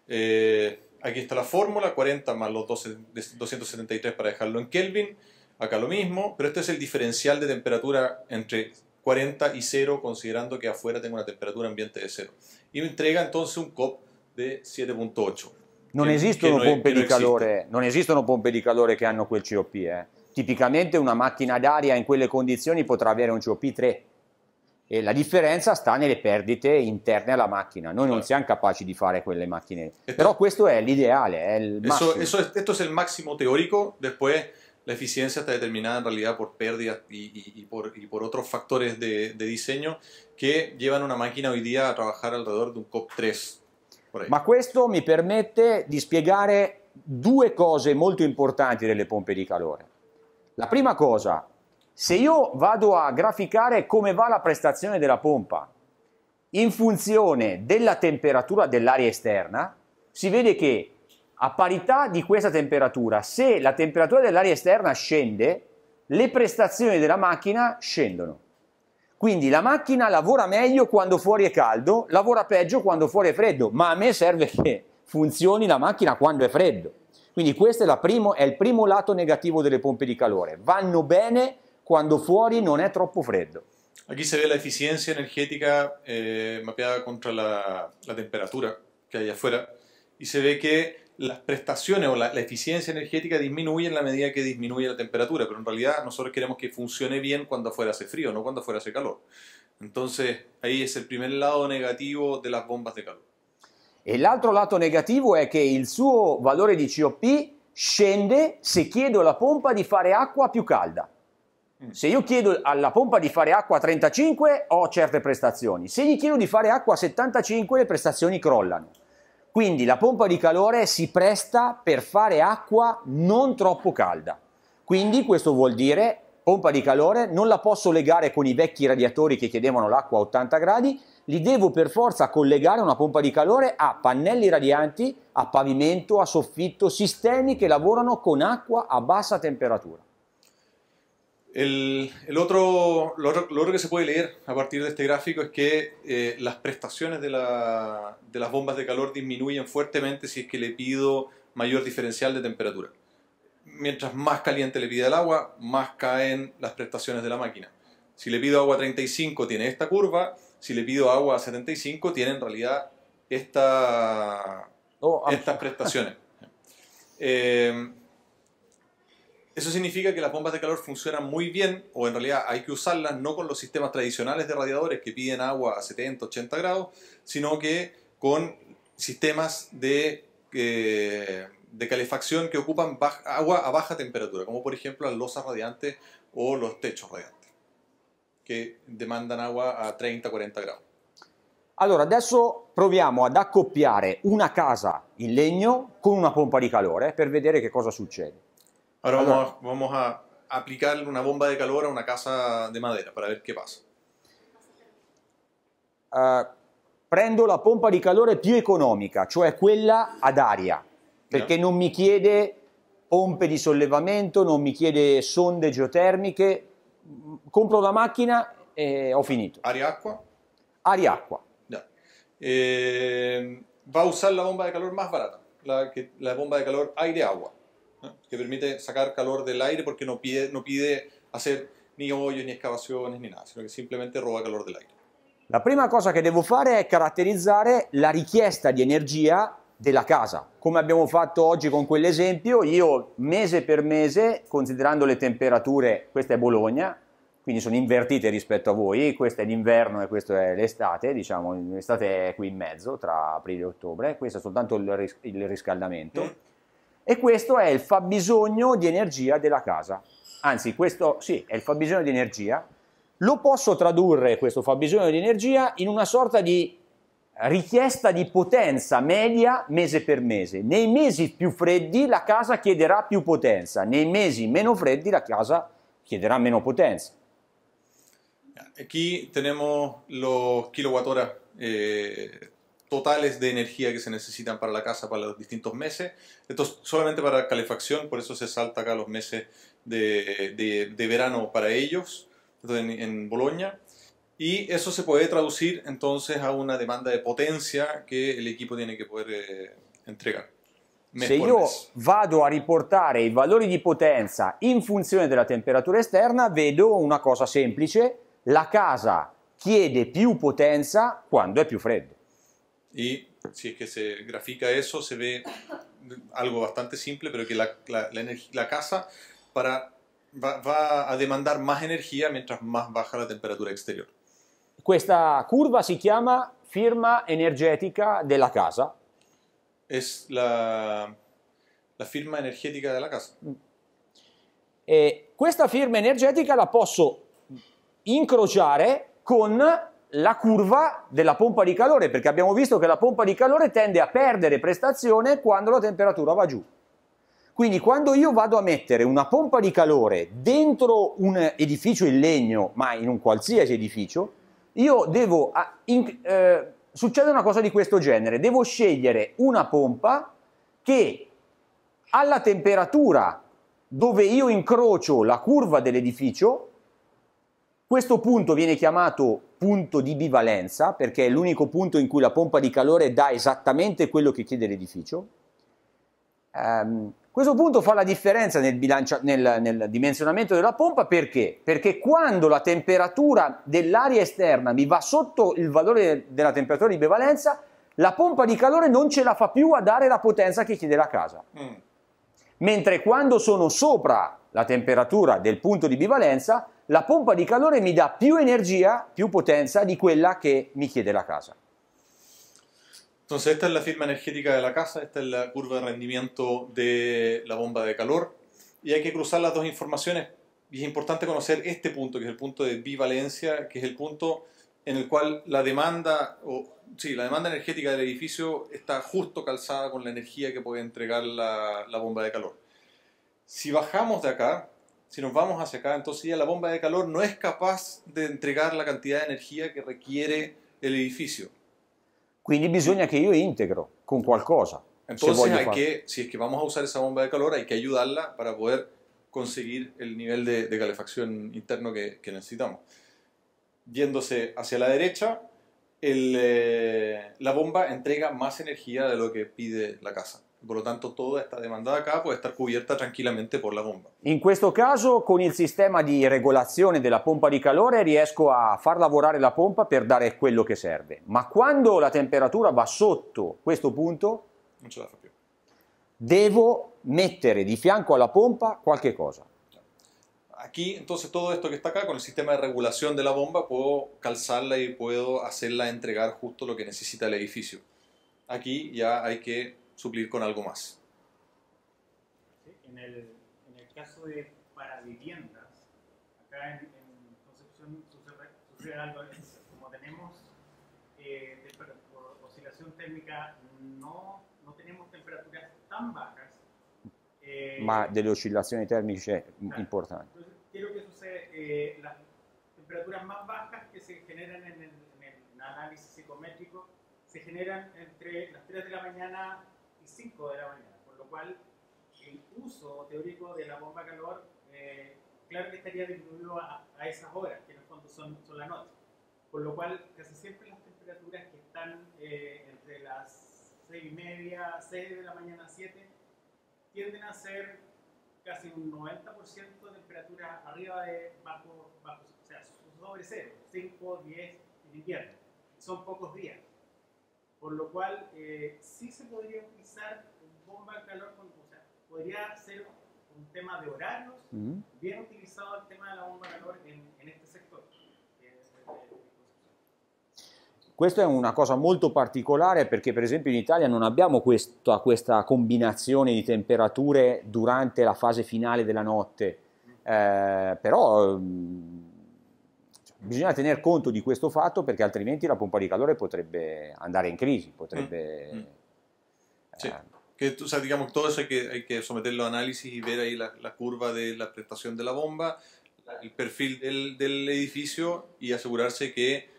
Eh, aquí está la fórmula, 40 más los 273 para dejarlo en Kelvin, acá lo mismo, pero este es el diferencial de temperatura entre 40 y 0, considerando que afuera tengo una temperatura ambiente de 0. Y me entrega entonces un COP de 7.8. No existen esistono de calor pompe di calore, No non pompe calore quel COP. Eh. Tipicamente una macchina d'aria en quelle condiciones potrà avere un COP 3 E la differenza sta nelle perdite interne alla macchina. Noi non certo. siamo capaci di fare quelle macchine, Però questo è l'ideale. È il massimo. Questo è il massimo teorico, poi l'efficienza Después, determinata in realtà determinada en e por altri fattori di y, por, y por, de, de, diseño que una macchina oggi a lavorare alrededor di un COP3. Ma questo mi permette di spiegare due cose molto importanti delle pompe di calore. La prima cosa se io vado a graficare come va la prestazione della pompa in funzione della temperatura dell'aria esterna, si vede che a parità di questa temperatura, se la temperatura dell'aria esterna scende, le prestazioni della macchina scendono. Quindi la macchina lavora meglio quando fuori è caldo, lavora peggio quando fuori è freddo, ma a me serve che funzioni la macchina quando è freddo. Quindi questo è, primo, è il primo lato negativo delle pompe di calore. Vanno bene quando fuori no es troppo freddo. Aquí se ve la eficiencia energética eh, mapeada contra la, temperatura que hay afuera y se ve que las prestaciones o la, eficiencia energética disminuye en la medida que disminuye la temperatura, pero en realidad nosotros queremos que funcione bien cuando afuera hace frío, no cuando afuera hace calor. Entonces ahí es el primer lado negativo de las bombas de calor. El otro lado negativo es que el su valore de COP scende se quiero la pompa de hacer agua más calda. Mm. Se io chiedo alla pompa di fare acqua a 35 ho certe prestazioni, se gli chiedo di fare acqua a 75 le prestazioni crollano. Quindi la pompa di calore si presta per fare acqua non troppo calda. Quindi questo vuol dire pompa di calore, non la posso legare con i vecchi radiatori che chiedevano l'acqua a 80 gradi, li devo per forza collegare a una pompa di calore a pannelli radianti, a pavimento, a soffitto, sistemi che lavorano con acqua a bassa temperatura. El, otro, lo, otro, que se puede leer a partir de este gráfico es que eh, las prestaciones de, las bombas de calor disminuyen fuertemente si es que le pido mayor diferencial de temperatura. Mientras más caliente le pida el agua, más caen las prestaciones de la máquina. Si le pido agua a 35 tiene esta curva, si le pido agua a 75 tiene en realidad oh, estas prestaciones. eh, eso significa que las bombas de calor funcionan muy bien, o en realidad hay que usarlas no con los sistemas tradicionales de radiadores que piden agua a 70, 80 grados, sino que con sistemas de, eh, de calefacción que ocupan agua a baja temperatura, como por ejemplo las losas radiantes o los techos radiantes, que demandan agua a 30, 40 grados. Allora, adesso proviamo ad accoppiare una casa in legno con una pompa di calore per vedere che cosa succede. Ahora vamos, a, vamos a aplicarle una bomba de calor a una casa de madera para ver qué pasa. Uh, prendo la pompa di calore più economica, cioè quella ad aria, perché yeah. non mi chiede pompe di sollevamento, non mi chiede sonde geotermiche, compro la macchina e ho finito. Aria-acqua? Aria-acqua. Yeah. Eh, va a usare la bomba di calore più barata, la, la bomba di calore aire-agua. ¿no? que permite sacar calor del aire porque no pide, no pide hacer ni hoyos, ni escavaciones, ni nada, sino che semplicemente roba calore dell'aire. La prima cosa che devo fare è caratterizzare la richiesta di energia della casa. Come abbiamo fatto oggi con quell'esempio, io mese per mese, considerando le temperature, questa è Bologna, quindi sono invertite rispetto a voi, questo è l'inverno e questo è l'estate, diciamo, l'estate è qui in mezzo, tra aprile e ottobre, questo è soltanto il, ris il riscaldamento. Mm e questo è il fabbisogno di energia della casa. Anzi, questo sì, è il fabbisogno di energia. Lo posso tradurre questo fabbisogno di energia in una sorta di richiesta di potenza media mese per mese. Nei mesi più freddi la casa chiederà più potenza, nei mesi meno freddi la casa chiederà meno potenza. Aquí tenemos los kilowatt hora eh, totales de energía que se necesitan para la casa para los distintos meses. es solamente para calefacción, por eso se salta acá los meses de, verano para ellos, en, en Boloña. Y eso se puede traducir entonces a una demanda de potencia que el equipo tiene que poder eh, entregar. Si yo vado a riportare i de potencia en función de la temperatura externa, vedo una cosa semplice, la casa quiere più potencia cuando es più freddo. Y si es que se grafica eso, se ve algo bastante simple, pero que la, la, la, la casa para, va, va, a demandar más energía mientras más baja la temperatura exterior. Questa curva si chiama firma energetica della casa. Es la, firma energetica della casa. Mm. E questa firma energética la posso incrociare con la curva della pompa di calore, perché abbiamo visto che la pompa di calore tende a perdere prestazione quando la temperatura va giù. Quindi quando io vado a mettere una pompa di calore dentro un edificio in legno, ma in un qualsiasi edificio, io devo... Ah, in, eh, succede una cosa di questo genere, devo scegliere una pompa che alla temperatura dove io incrocio la curva dell'edificio, questo punto viene chiamato punto di bivalenza, perché è l'unico punto in cui la pompa di calore dà esattamente quello che chiede l'edificio. Um, questo punto fa la differenza nel, bilancia, nel, nel, dimensionamento della pompa perché? Perché quando la temperatura dell'aria esterna mi va sotto il valore della temperatura di bivalenza, la pompa di calore non ce la fa più a dare la potenza che chiede la casa. Mm. Mentre quando sono sopra la temperatura del punto di bivalenza, la bomba de calor me da más energía, más potencia, de la que me pide la casa. Entonces, esta es la firma energética de la casa, esta es la curva de rendimiento de la bomba de calor y hay que cruzar las dos informaciones y es importante conocer este punto, que es el punto de bivalencia, que es el punto en el cual la demanda, o, sí, la demanda energética del edificio está justo calzada con la energía que puede entregar la bomba de calor. Si bajamos de acá, si nos vamos hacia acá, entonces ya la bomba de calor no es capaz de entregar la cantidad de energía que requiere el edificio. bisogna integro con Entonces hay que, si es que vamos a usar esa bomba de calor, hay que ayudarla para poder conseguir el nivel de, calefacción interno que, necesitamos. Yéndose hacia la derecha, eh, la bomba entrega más energía de lo que pide la casa. Por lo tanto, toda esta demanda de acá puede estar cubierta tranquillamente por la bomba. In questo caso, con il sistema di regolazione della pompa di calore, riesco a far lavorare la pompa per dare quello che serve. Ma quando la temperatura va sotto questo punto, non ce la fa più. Devo mettere di fianco alla pompa qualche cosa. aquí, entonces todo esto que está acá, con el sistema de regulación de la bomba, puedo calzarla y puedo hacerla entregar justo lo que necesita el edificio. Aquí ya hay que suplir con algo más. en, el, en, el, caso de para viviendas, acá en, Concepción sucede, algo, como tenemos eh, por oscilación térmica, no, no, tenemos temperaturas tan bajas. Eh, Ma oscilación térmica oscilaciones claro. es Entonces, quiero que sucede? Eh, las temperaturas más bajas que se generan en el, en el análisis psicométrico se generan entre las 3 de la mañana 5 de la mañana, por lo cual el uso teórico de la bomba calor eh, claro que estaría disminuido a, esas horas, que en el fondo son, son la noche. Por lo cual, casi siempre las temperaturas que están eh, entre las 6 y media, 6 de la mañana, 7, tienden a ser casi un 90% de temperaturas arriba de bajo, bajo, o sea, sobre cero, 5, 10 en invierno. Son pocos días. Por lo cual, eh, sí se podría utilizar bomba de calor, con, o sea, podría ser un tema de horarios, uh -huh. bien utilizado el tema de la bomba de calor en, en este sector. Eh, questa è una cosa molto particolare perché per esempio in Italia non abbiamo questa, questa combinazione di temperature durante la fase finale della notte, mm. eh, però mm, Bisogna tener conto di questo fatto perché altrimenti la pompa di calore potrebbe andare in crisi, potrebbe... Mm. Mm. Eh, sì. Eh, que o sea, digamos, todo eso hay que, hay que someterlo a análisis y ver ahí la, la curva de la prestación de la bomba, el perfil del, del edificio y asegurarse que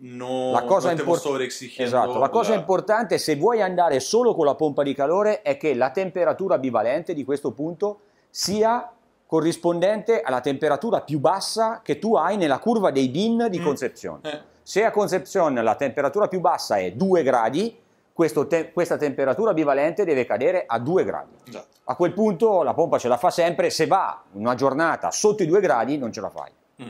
no, la cosa no sobreexigiendo. Esatto, la cosa importante se vuoi andare solo con la pompa di calore è che la temperatura bivalente di questo punto sia corrispondente alla temperatura più bassa che tu hai nella curva dei DIN di mm. Concepzione. Eh. Se a Concepzione la temperatura più bassa è 2 gradi, te questa temperatura bivalente deve cadere a 2 gradi. Esatto. A quel punto la pompa ce la fa sempre, se va una giornata sotto i 2 gradi non ce la fai. Mm.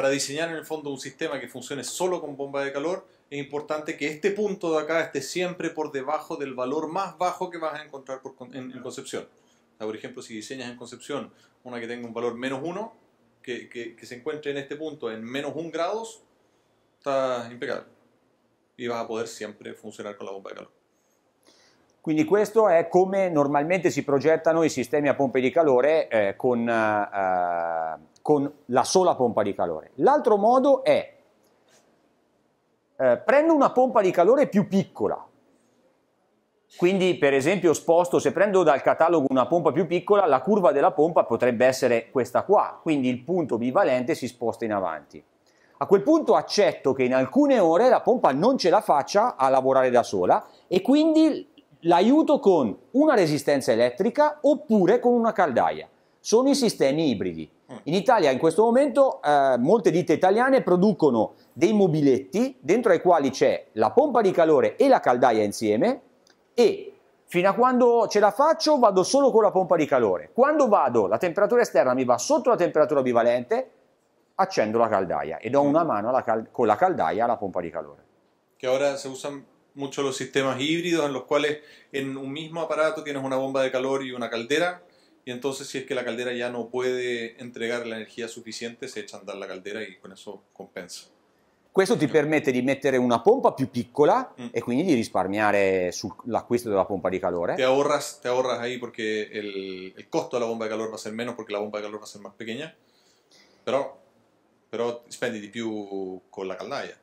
Per disegnare nel fondo un sistema che funzioni solo con bomba di calore, es importante que este punto de acá esté siempre por debajo del valor más bajo que vas a encontrar por, en, en Concepción. O sea, por ejemplo, si diseñas en Concepción una que tenga un valor menos 1, que, que, que, se encuentre en este punto en menos 1 grados, está impecabile. E vas a poter sempre funzionare con la bomba di calore. Quindi questo è come normalmente si progettano i sistemi a pompe di calore eh, con, eh, con, la sola pompa di calore. L'altro modo è eh, prendo una pompa di calore più piccola, quindi, per esempio, sposto, se prendo dal catalogo una pompa più piccola, la curva della pompa potrebbe essere questa qua, quindi il punto bivalente si sposta in avanti. A quel punto accetto che in alcune ore la pompa non ce la faccia a lavorare da sola e quindi l'aiuto con una resistenza elettrica oppure con una caldaia. Sono i sistemi ibridi. In Italia in questo momento eh, molte ditte italiane producono dei mobiletti dentro ai quali c'è la pompa di calore e la caldaia insieme y, e, fino a cuando ce la faccio vado solo con la pompa de calore. Cuando vado, la temperatura externa me va sotto la temperatura bivalente, accendo la caldaia y e do una mm. mano la cal con la caldaia alla pompa di calore. Que ahora se usan mucho los sistemas híbridos en los cuales en un mismo aparato tienes una bomba de calor y una caldera y entonces si es que la caldera ya no puede entregar la energía suficiente se echa a andar la caldera y con eso compensa. Questo ti permette di mettere una pompa più piccola mm. e quindi di risparmiare sull'acquisto della pompa di calore. Te ahorras, te ahorras ahí porque el, el, costo della la bomba de calore va a ser meno perché la bomba di calore va a ser más pequeña, però, però spendi di più con la caldaia.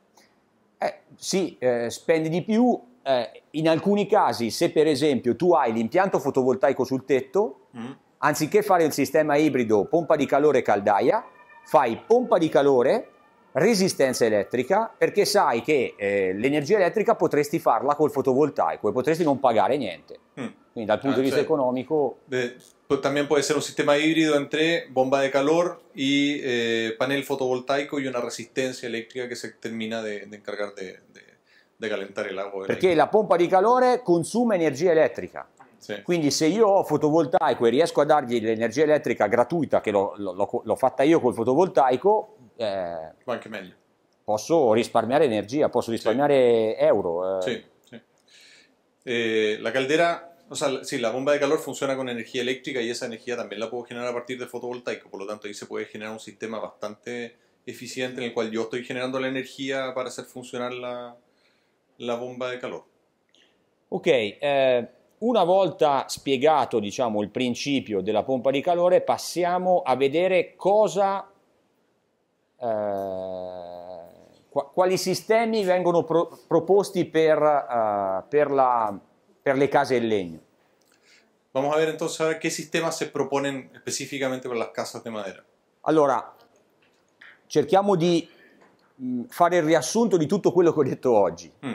Eh, sì, eh, spendi di più. Eh, in alcuni casi, se per esempio tu hai l'impianto fotovoltaico sul tetto, mm. anziché fare il sistema ibrido pompa di calore caldaia, fai pompa di calore resistenza elettrica perché sai che eh, l'energia elettrica potresti farla col fotovoltaico e potresti non pagare niente. Mm. Quindi dal punto ah, di vista cioè, economico... De, también può essere un sistema ibrido entre bomba di calore e eh, panel fotovoltaico e una resistenza elettrica che si termina di de encargar calentare el agua. Perché la pompa di calore consuma energia elettrica. Sì. Quindi se io ho fotovoltaico e riesco a dargli l'energia elettrica gratuita che l'ho fatta io col fotovoltaico, eh, anche meglio. Posso risparmiare energia, posso risparmiare sì. euro. Eh. Sì, sì. Eh, la caldera, o sea, sí, la bomba di calore funziona con energia eléctrica e esa energia también la puedo generare a partir del fotovoltaico, por lo tanto ahí se puede generare un sistema bastante eficiente en el cual yo estoy generando la energía para hacer funcionar la, la bomba de calor. Ok, eh, una volta spiegato diciamo, il principio della pompa di calore, passiamo a vedere cosa eh, quali sistemi vengono pro proposti per, uh, per, la, per, le case in legno. Vamos a ver entonces a ver qué sistemas se proponen específicamente para las casas de madera. Allora, cerchiamo di mm, fare il riassunto di tutto quello che ho detto oggi. Mm.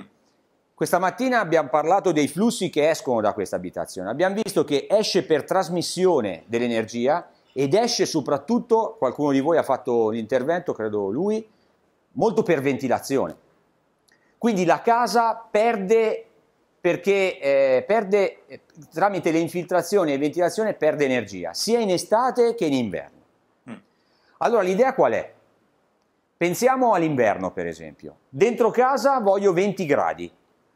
Questa mattina abbiamo parlato dei flussi che escono da questa abitazione. Abbiamo visto che esce per trasmissione dell'energia ed esce soprattutto, qualcuno di voi ha fatto l'intervento, credo lui, molto per ventilazione. Quindi la casa perde perché eh, perde eh, tramite le infiltrazioni e ventilazione perde energia, sia in estate che in inverno. Mm. Allora l'idea qual è? Pensiamo all'inverno, per esempio. Dentro casa voglio 20 gradi,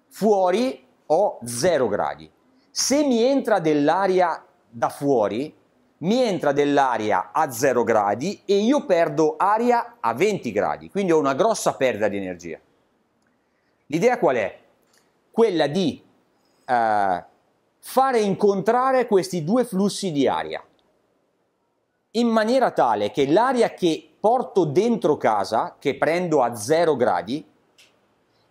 fuori ho 0 gradi. Se mi entra dell'aria da fuori, mi entra dell'aria a 0 gradi e io perdo aria a 20 gradi, quindi ho una grossa perdita di energia. L'idea qual è? Quella di eh, fare incontrare questi due flussi di aria in maniera tale che l'aria che porto dentro casa, che prendo a 0 gradi,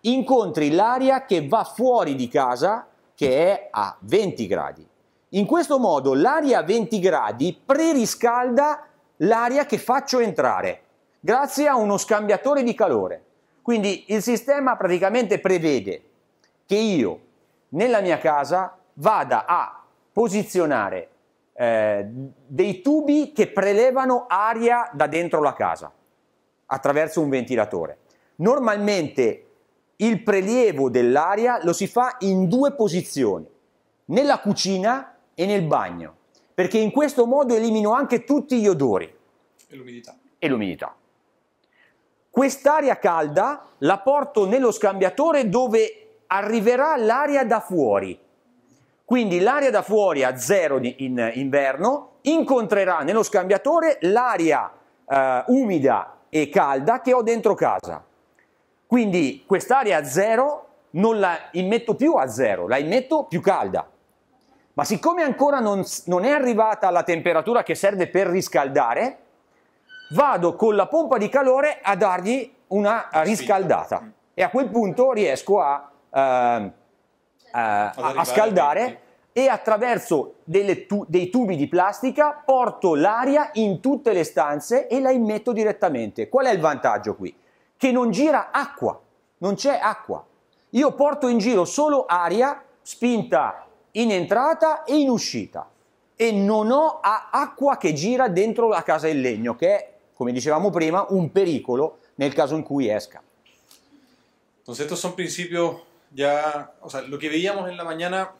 incontri l'aria che va fuori di casa che è a 20 gradi in questo modo l'aria a 20 gradi preriscalda l'aria che faccio entrare grazie a uno scambiatore di calore. Quindi il sistema praticamente prevede che io nella mia casa vada a posizionare eh, dei tubi che prelevano aria da dentro la casa attraverso un ventilatore. Normalmente il prelievo dell'aria lo si fa in due posizioni, nella cucina e nel bagno, perché in questo modo elimino anche tutti gli odori. E l'umidità. E l'umidità. Quest'aria calda la porto nello scambiatore dove arriverà l'aria da fuori. Quindi l'aria da fuori a zero in inverno incontrerà nello scambiatore l'aria eh, umida e calda che ho dentro casa. Quindi quest'aria a zero non la immetto più a zero, la immetto più calda ma siccome ancora non, non è arrivata alla temperatura che serve per riscaldare, vado con la pompa di calore a dargli una riscaldata mm. e a quel punto riesco a, uh, uh, a, a scaldare e attraverso tu dei tubi di plastica porto l'aria in tutte le stanze e la immetto direttamente. Qual è il vantaggio qui? Che non gira acqua, non c'è acqua. Io porto in giro solo aria spinta in entrata e in uscita e non ho acqua que gira dentro la casa de legno, que es, como decíamos prima, un pericolo el caso en que esca. Entonces estos son principios ya, o sea, lo que veíamos en la mañana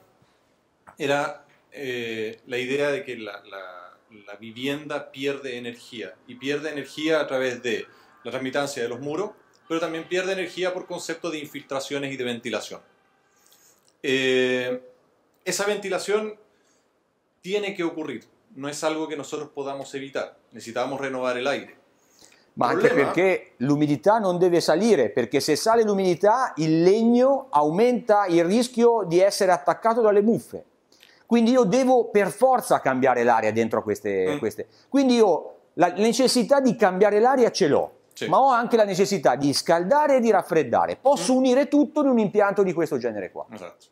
era eh, la idea de que la, vivienda pierde energía y pierde energía a través de la transmitancia de los muros, pero también pierde energía por concepto de infiltraciones y de ventilación. Eh, esa ventilación tiene que ocurrir, no es algo que nosotros podamos evitar, necesitamos rinnovare el aire. Ma anche perché l'umidità non deve salire, perché se sale l'umidità il legno aumenta il rischio di essere attaccato dalle muffe. Quindi io devo per forza cambiare l'aria dentro queste, mm. queste. Quindi io la necessità di cambiare l'aria ce l'ho, sì. ma ho anche la necessità di scaldare e di raffreddare. Posso mm. unire tutto in un impianto di questo genere qua. Esatto.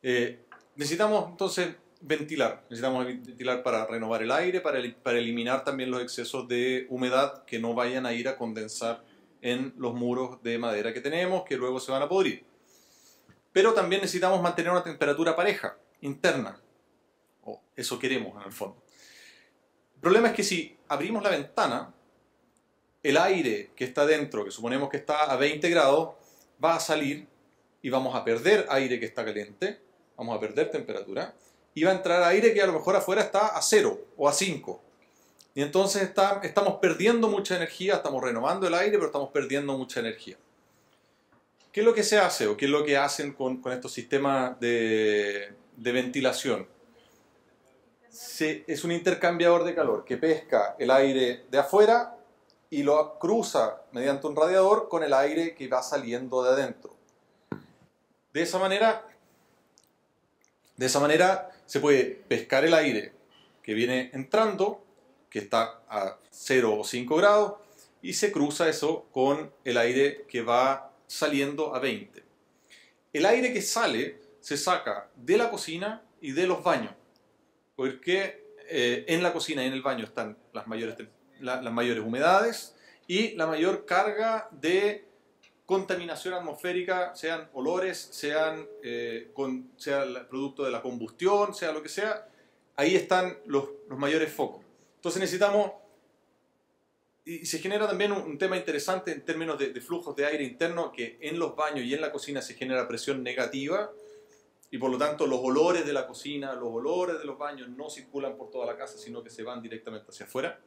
E eh, necesitamos entonces ventilar. Necesitamos ventilar para renovar el aire, para, eliminar también los excesos de humedad que no vayan a ir a condensar en los muros de madera que tenemos, que luego se van a podrir. Pero también necesitamos mantener una temperatura pareja, interna. o eso queremos en el fondo. El problema es que si abrimos la ventana, el aire que está dentro, que suponemos que está a 20 grados, va a salir y vamos a perder aire que está caliente vamos a perder temperatura, y va a entrar aire que a lo mejor afuera está a 0 o a 5. Y entonces estamos perdiendo mucha energía, estamos renovando el aire, pero estamos perdiendo mucha energía. ¿Qué es lo que se hace o qué es lo que hacen con, estos sistemas de, ventilación? es un intercambiador de calor que pesca el aire de afuera y lo cruza mediante un radiador con el aire que va saliendo de adentro. De esa manera de esa manera se puede pescar el aire que viene entrando, que está a 0 o 5 grados, y se cruza eso con el aire que va saliendo a 20. El aire que sale se saca de la cocina y de los baños, porque eh, en la cocina y en el baño están las mayores, las mayores humedades y la mayor carga de contaminación atmosférica, sean olores, sean eh, sea producto de la combustión, sea lo que sea, ahí están los, mayores focos. Entonces necesitamos, y se genera también un, tema interesante en términos de, de, flujos de aire interno, que en los baños y en la cocina se genera presión negativa, y por lo tanto los olores de la cocina, los olores de los baños no circulan por toda la casa, sino que se van directamente hacia afuera.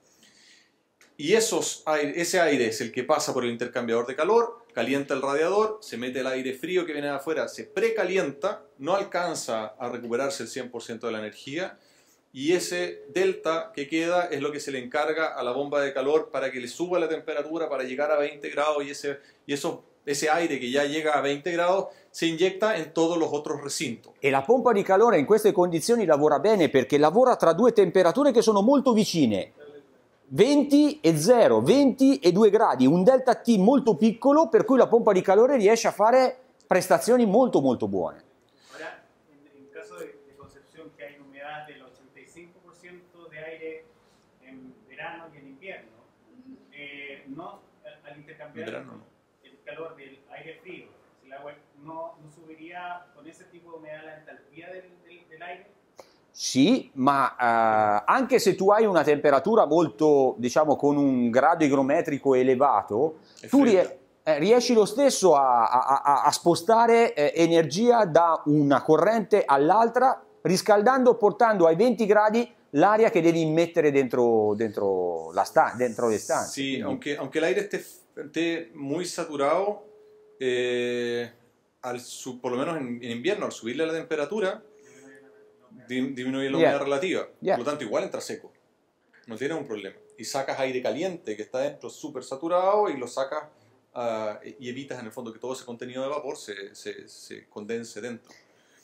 Y esos ese aire es el que pasa por el intercambiador de calor, calienta el radiador, se mete el aire frío que viene de afuera, se precalienta, no alcanza a recuperarse el 100% de la energía y ese delta que queda es lo que se le encarga a la bomba de calor para que le suba la temperatura para llegar a 20 grados y ese, y eso, ese aire que ya llega a 20 grados se inyecta en todos los otros recintos. Y e la pompa de calor en estas condiciones lavora bien porque lavora tra dos temperaturas que son muy vicine. 20 e 0, 20 e 2 gradi, un delta T molto piccolo per cui la pompa di calore riesce a fare prestazioni molto molto buone. Ahora, en el caso de, de Concepción que hay una humedad del 85% verano y en invierno, eh, al intercambiar el calor del aire frío, el agua no, no subiría con ese tipo de humedad la entalpía del, del, del aire, sì, ma eh, anche se tu hai una temperatura molto, diciamo, con un grado igrometrico elevato, È tu rie- eh, riesci lo stesso a, a, a, spostare eh, energia da una corrente all'altra, riscaldando o portando ai 20 gradi l'aria che devi immettere dentro, dentro, la sta- dentro le stanze. Sì, quindi. aunque, aunque el aire esté, esté muy saturado, eh, al su- perlomeno in, menos en, invierno, al subirle la temperatura, disminuye la yeah. relativa. Yeah. Por lo tanto, igual entra seco. No tienes un problema. Y sacas aire caliente que está dentro súper saturado y lo sacas uh, ah, e- y evitas en el fondo que todo ese contenido de vapor se, se, se condense dentro.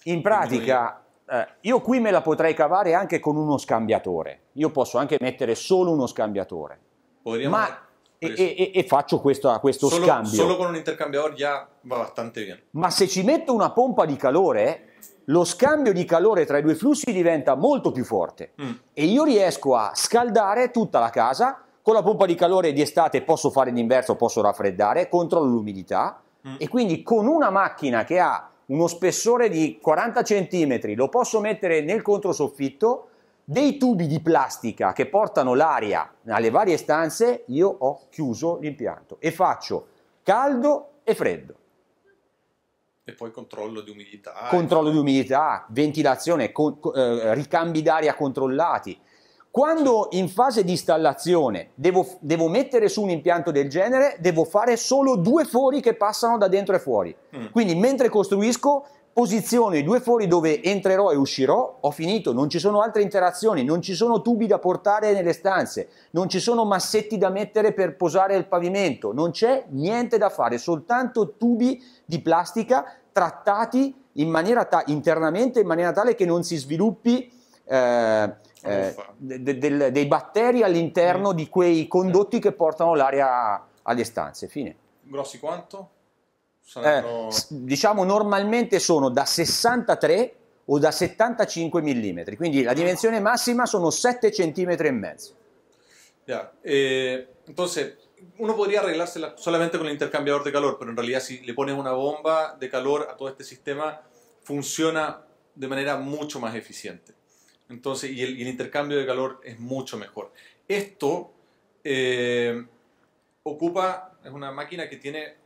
In pratica, eh, io qui me la potrei cavare anche con uno scambiatore. Io posso anche mettere solo uno scambiatore. Podríamos Ma e, e, e, faccio questo, questo solo, scambio. Solo con un intercambiatore già va bastante bene. Ma se ci metto una pompa di calore, lo scambio di calore tra i due flussi diventa molto più forte mm. e io riesco a scaldare tutta la casa con la pompa di calore di estate posso fare l'inverso, posso raffreddare, controllo l'umidità mm. e quindi con una macchina che ha uno spessore di 40 cm lo posso mettere nel controsoffitto dei tubi di plastica che portano l'aria alle varie stanze, io ho chiuso l'impianto e faccio caldo e freddo. E poi controllo di umidità. Controllo di umidità, ventilazione, con, eh, ricambi d'aria controllati. Quando in fase di installazione devo, devo, mettere su un impianto del genere, devo fare solo due fori che passano da dentro e fuori. Mm. Quindi mentre costruisco posiziono i due fori dove entrerò e uscirò, ho finito, non ci sono altre interazioni, non ci sono tubi da portare nelle stanze, non ci sono massetti da mettere per posare il pavimento, non c'è niente da fare, soltanto tubi di plastica trattati in maniera ta- internamente in maniera tale che non si sviluppi eh, eh, de- de- dei batteri all'interno mm. di quei condotti eh. che portano l'aria alle stanze. Fine. Grossi quanto? Eh, diciamo normalmente son da 63 o da 75 milímetros. quindi la mm. dimensione massima sono 7 centímetros y e medio. Ya, eh, entonces uno podría arreglársela solamente con el intercambiador de calor, pero en realidad si le pones una bomba de calor a todo este sistema, funciona de manera mucho más eficiente. Entonces, y el, intercambio de calor es mucho mejor. Esto eh, ocupa, es una máquina que tiene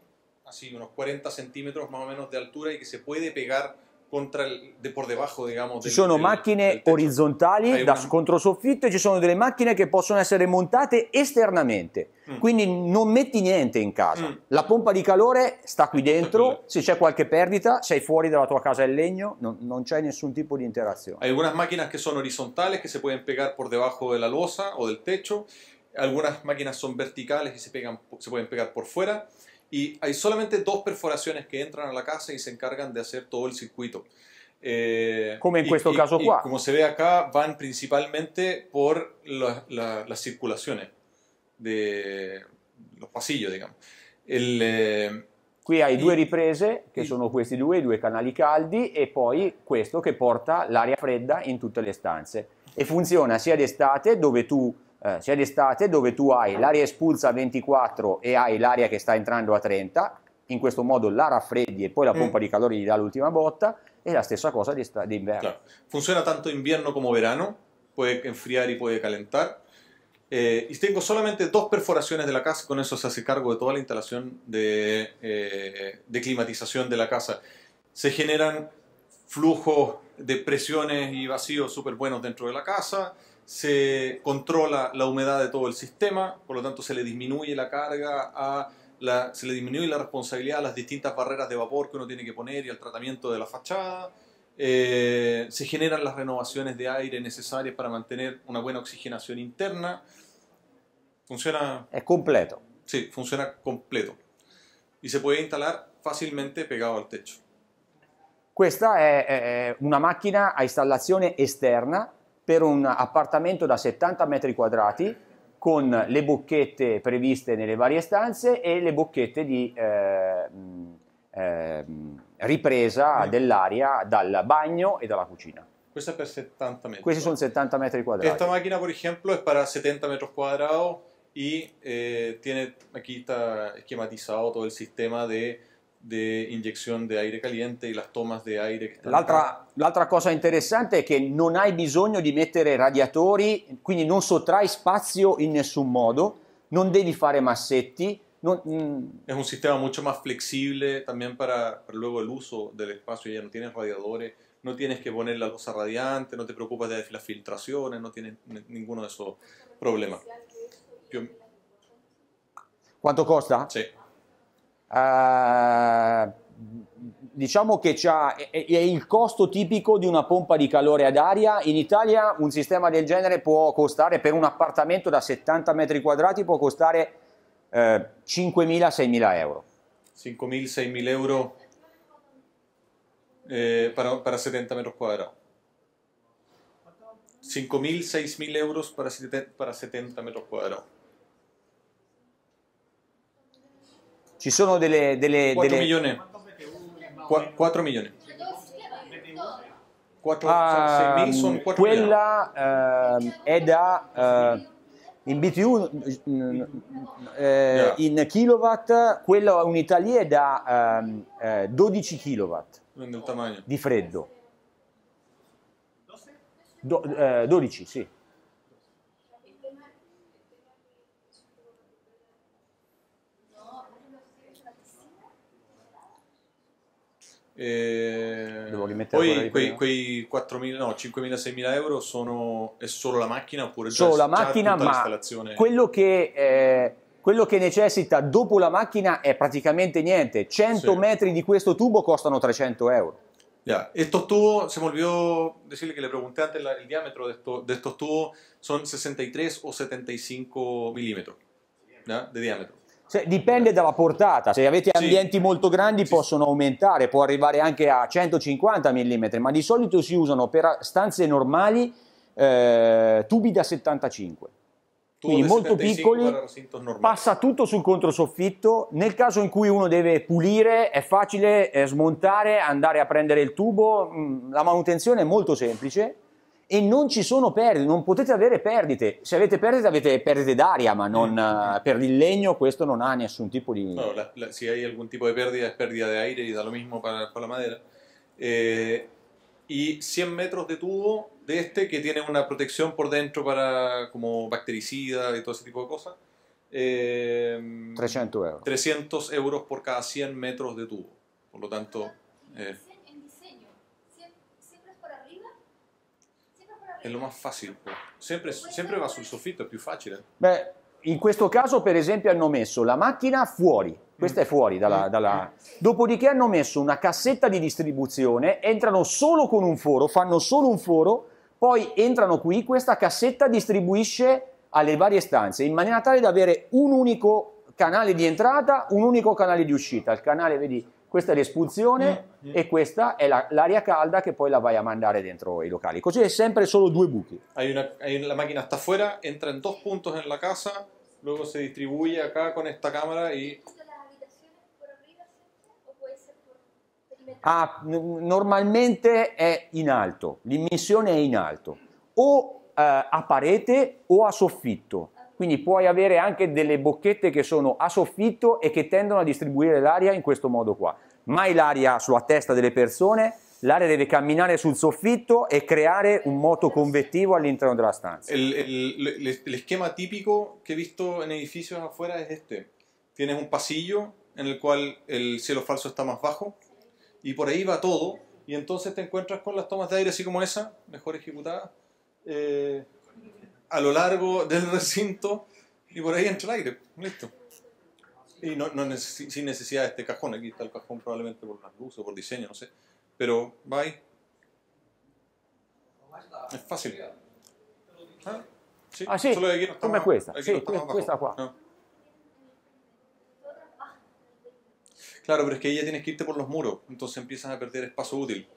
así unos 40 centímetros más o menos de altura y que se puede pegar contra de por debajo, digamos Ci sono del, macchine del orizzontali da una... controsoffitto e ci sono delle macchine che possono essere montate esternamente. Mm. Quindi non metti niente in casa. Mm. La pompa de calore está aquí dentro, se c'è qualche perdita sei fuori dalla tua casa in legno, no hay ningún tipo de interazione. Hay algunas máquinas que son horizontales que se pueden pegar por debajo de la losa o del techo. Algunas máquinas son verticales y se, pegan, se pueden pegar por fuera. Y hay solamente dos perforaciones que entran a la casa y se encargan de hacer todo el circuito. Eh, come in questo y, caso y, qua. Come se ve acá, van principalmente por la, la, las circulaciones de los pasillos, digamos. El, eh, Qui hai due riprese, che sono questi due, due canali caldi, e poi questo che porta l'aria fredda in tutte le stanze. E funziona sia d'estate, dove tu eh, de estate, dove tu hai l'aria espulsa a 24 e el l'aria que está entrando a 30, en questo modo la raffreddi y e poi la mm. pompa de calor calore da la última botta e la misma cosa de inverno. Funziona tanto invierno como verano, puede enfriar y puede calentar. Eh, y tengo solamente dos perforaciones de la casa, con eso se hace cargo de toda la instalación de, eh, de climatización de la casa. Se generan flujos de presiones y vacíos súper buenos dentro de la casa, se controla la humedad de todo el sistema, por lo tanto se le disminuye la carga a la, se le disminuye la responsabilidad a las distintas barreras de vapor que uno tiene que poner y al tratamiento de la fachada. Eh, se generan las renovaciones de aire necesarias para mantener una buena oxigenación interna. Funciona. Es completo. Sí, funciona completo. Y se puede instalar fácilmente pegado al techo. Esta es una máquina a instalación externa per un appartamento da 70 metri quadrati con le bocchette previste nelle varie stanze e le bocchette di eh, eh, ripresa eh. dell'aria dal bagno e dalla cucina. Questo è per 70 metri. Questi sono 70 metri quadrati. Questa macchina, per esempio, è per 70 metros cuadrados y tiene, qui está schematizzato todo el sistema de de iniezione di aire caliente e le tomas di aire l'altra, cosa interessante è che non hai bisogno di mettere radiatori, quindi non sottrai spazio in nessun modo, non devi fare massetti. Non, mm. È un sistema molto più flessibile anche per luego el uso del spazio, ya no tienes radiadores, no tienes que poner la losa radiante, no te preocupas de las filtraciones, no tienes ninguno de esos problemas. Quanto costa? Sì eh, diciamo che è, è il costo tipico di una pompa di calore ad aria. In Italia un sistema del genere può costare per un appartamento da 70 metri quadrati può costare eh, 5.000-6.000 euro. 5.000-6.000 euro eh, para, para 70 metri quadrati. 5.000, 6.000 euros para 70, para 70 metros cuadrados. Ci sono delle... delle 4 delle... milioni. 4 milioni. 4, cioè, ah, 6, sono 4 quella eh, è da... Eh, in BTU, eh, yeah. in kilowatt, quella unità lì è da 12 ehm, eh, kilowatt di freddo. Do, 12, eh, sì. E... Ehm, Devo rimettere poi quei, quei 4.000, no, 5.000, 6.000 euro sono, è solo la macchina oppure solo già, la macchina, già ma l'installazione? Quello che, eh, quello che necessita dopo la macchina è praticamente niente. 100 sì. metri di questo tubo costano 300 euro. Ya. Estos tubos, se me olvidó decirle que le pregunté antes la, el diámetro de, esto, de, estos 63 o 75 mm ¿ya? de diámetro. Cioè, dipende dalla portata, se avete sì. ambienti molto grandi sì. possono aumentare, può arrivare anche a 150 mm, ma di solito si usano per stanze normali eh, tubi da 75. Tubo Quindi molto piccoli, passa tutto sul controsoffitto, nel caso in cui uno deve pulire è facile eh, smontare, andare a prendere il tubo, mm, la manutenzione è molto semplice e non ci sono perdite, non potete avere perdite. Se avete perdite, avete perdite d'aria, ma non, mm. eh, per il legno questo non ha nessun tipo di... No, si hay algún tipo de pérdida es pérdida de aire y da lo mismo para, la madera. Eh, y 100 metros de tubo de este que tiene una protección por dentro para como bactericida y todo ese tipo de cosas. 300 eh, euros. 300 euros por cada 100 metros de tubo. Por lo tanto, eh, è lo maffa sempre. sempre. Sempre va sul soffitto, è più facile. Beh, in questo caso, per esempio, hanno messo la macchina fuori. Questa mm. è fuori dalla, mm. dalla... Mm. Dopodiché hanno messo una cassetta di distribuzione, entrano solo con un foro, fanno solo un foro, poi entrano qui, questa cassetta distribuisce alle varie stanze in maniera tale da avere un unico canale di entrata, un unico canale di uscita. Il canale, vedi, questa è l'espunzione mm. Eh, eh. e questa è la, l'aria calda che poi la vai a mandare dentro i locali. Così è sempre solo due buchi. Hay una, hay una, la máquina está afuera, entra en dos puntos en la casa, luego se distribuye acá con esta cámara y... Ah, n- normalmente è in alto, l'immissione è in alto, o eh, a parete o a soffitto quindi puoi avere anche delle bocchette que sono a soffitto e che tendono a distribuire l'aria in questo modo qua. Mai l'aria sulla testa delle persone, L'aria caminar camminare el soffitto y e crear un moto convettivo all'interno della stanza. El, el, el, esquema típico que he visto en edificios afuera es este. Tienes un pasillo en el cual el cielo falso está más bajo y por ahí va todo y entonces te encuentras con las tomas de aire así como esa, mejor ejecutadas, eh, a lo largo del recinto y por ahí entra el aire. Listo. Y sin necesidad de este cajón. Aquí está el cajón probablemente por las o por diseño, no sé. Pero va Es fácil. Ah, ah, sí. Solo aquí no sí, Claro, pero es que ella ya tienes que irte por los muros. Entonces empiezas a perder espacio útil.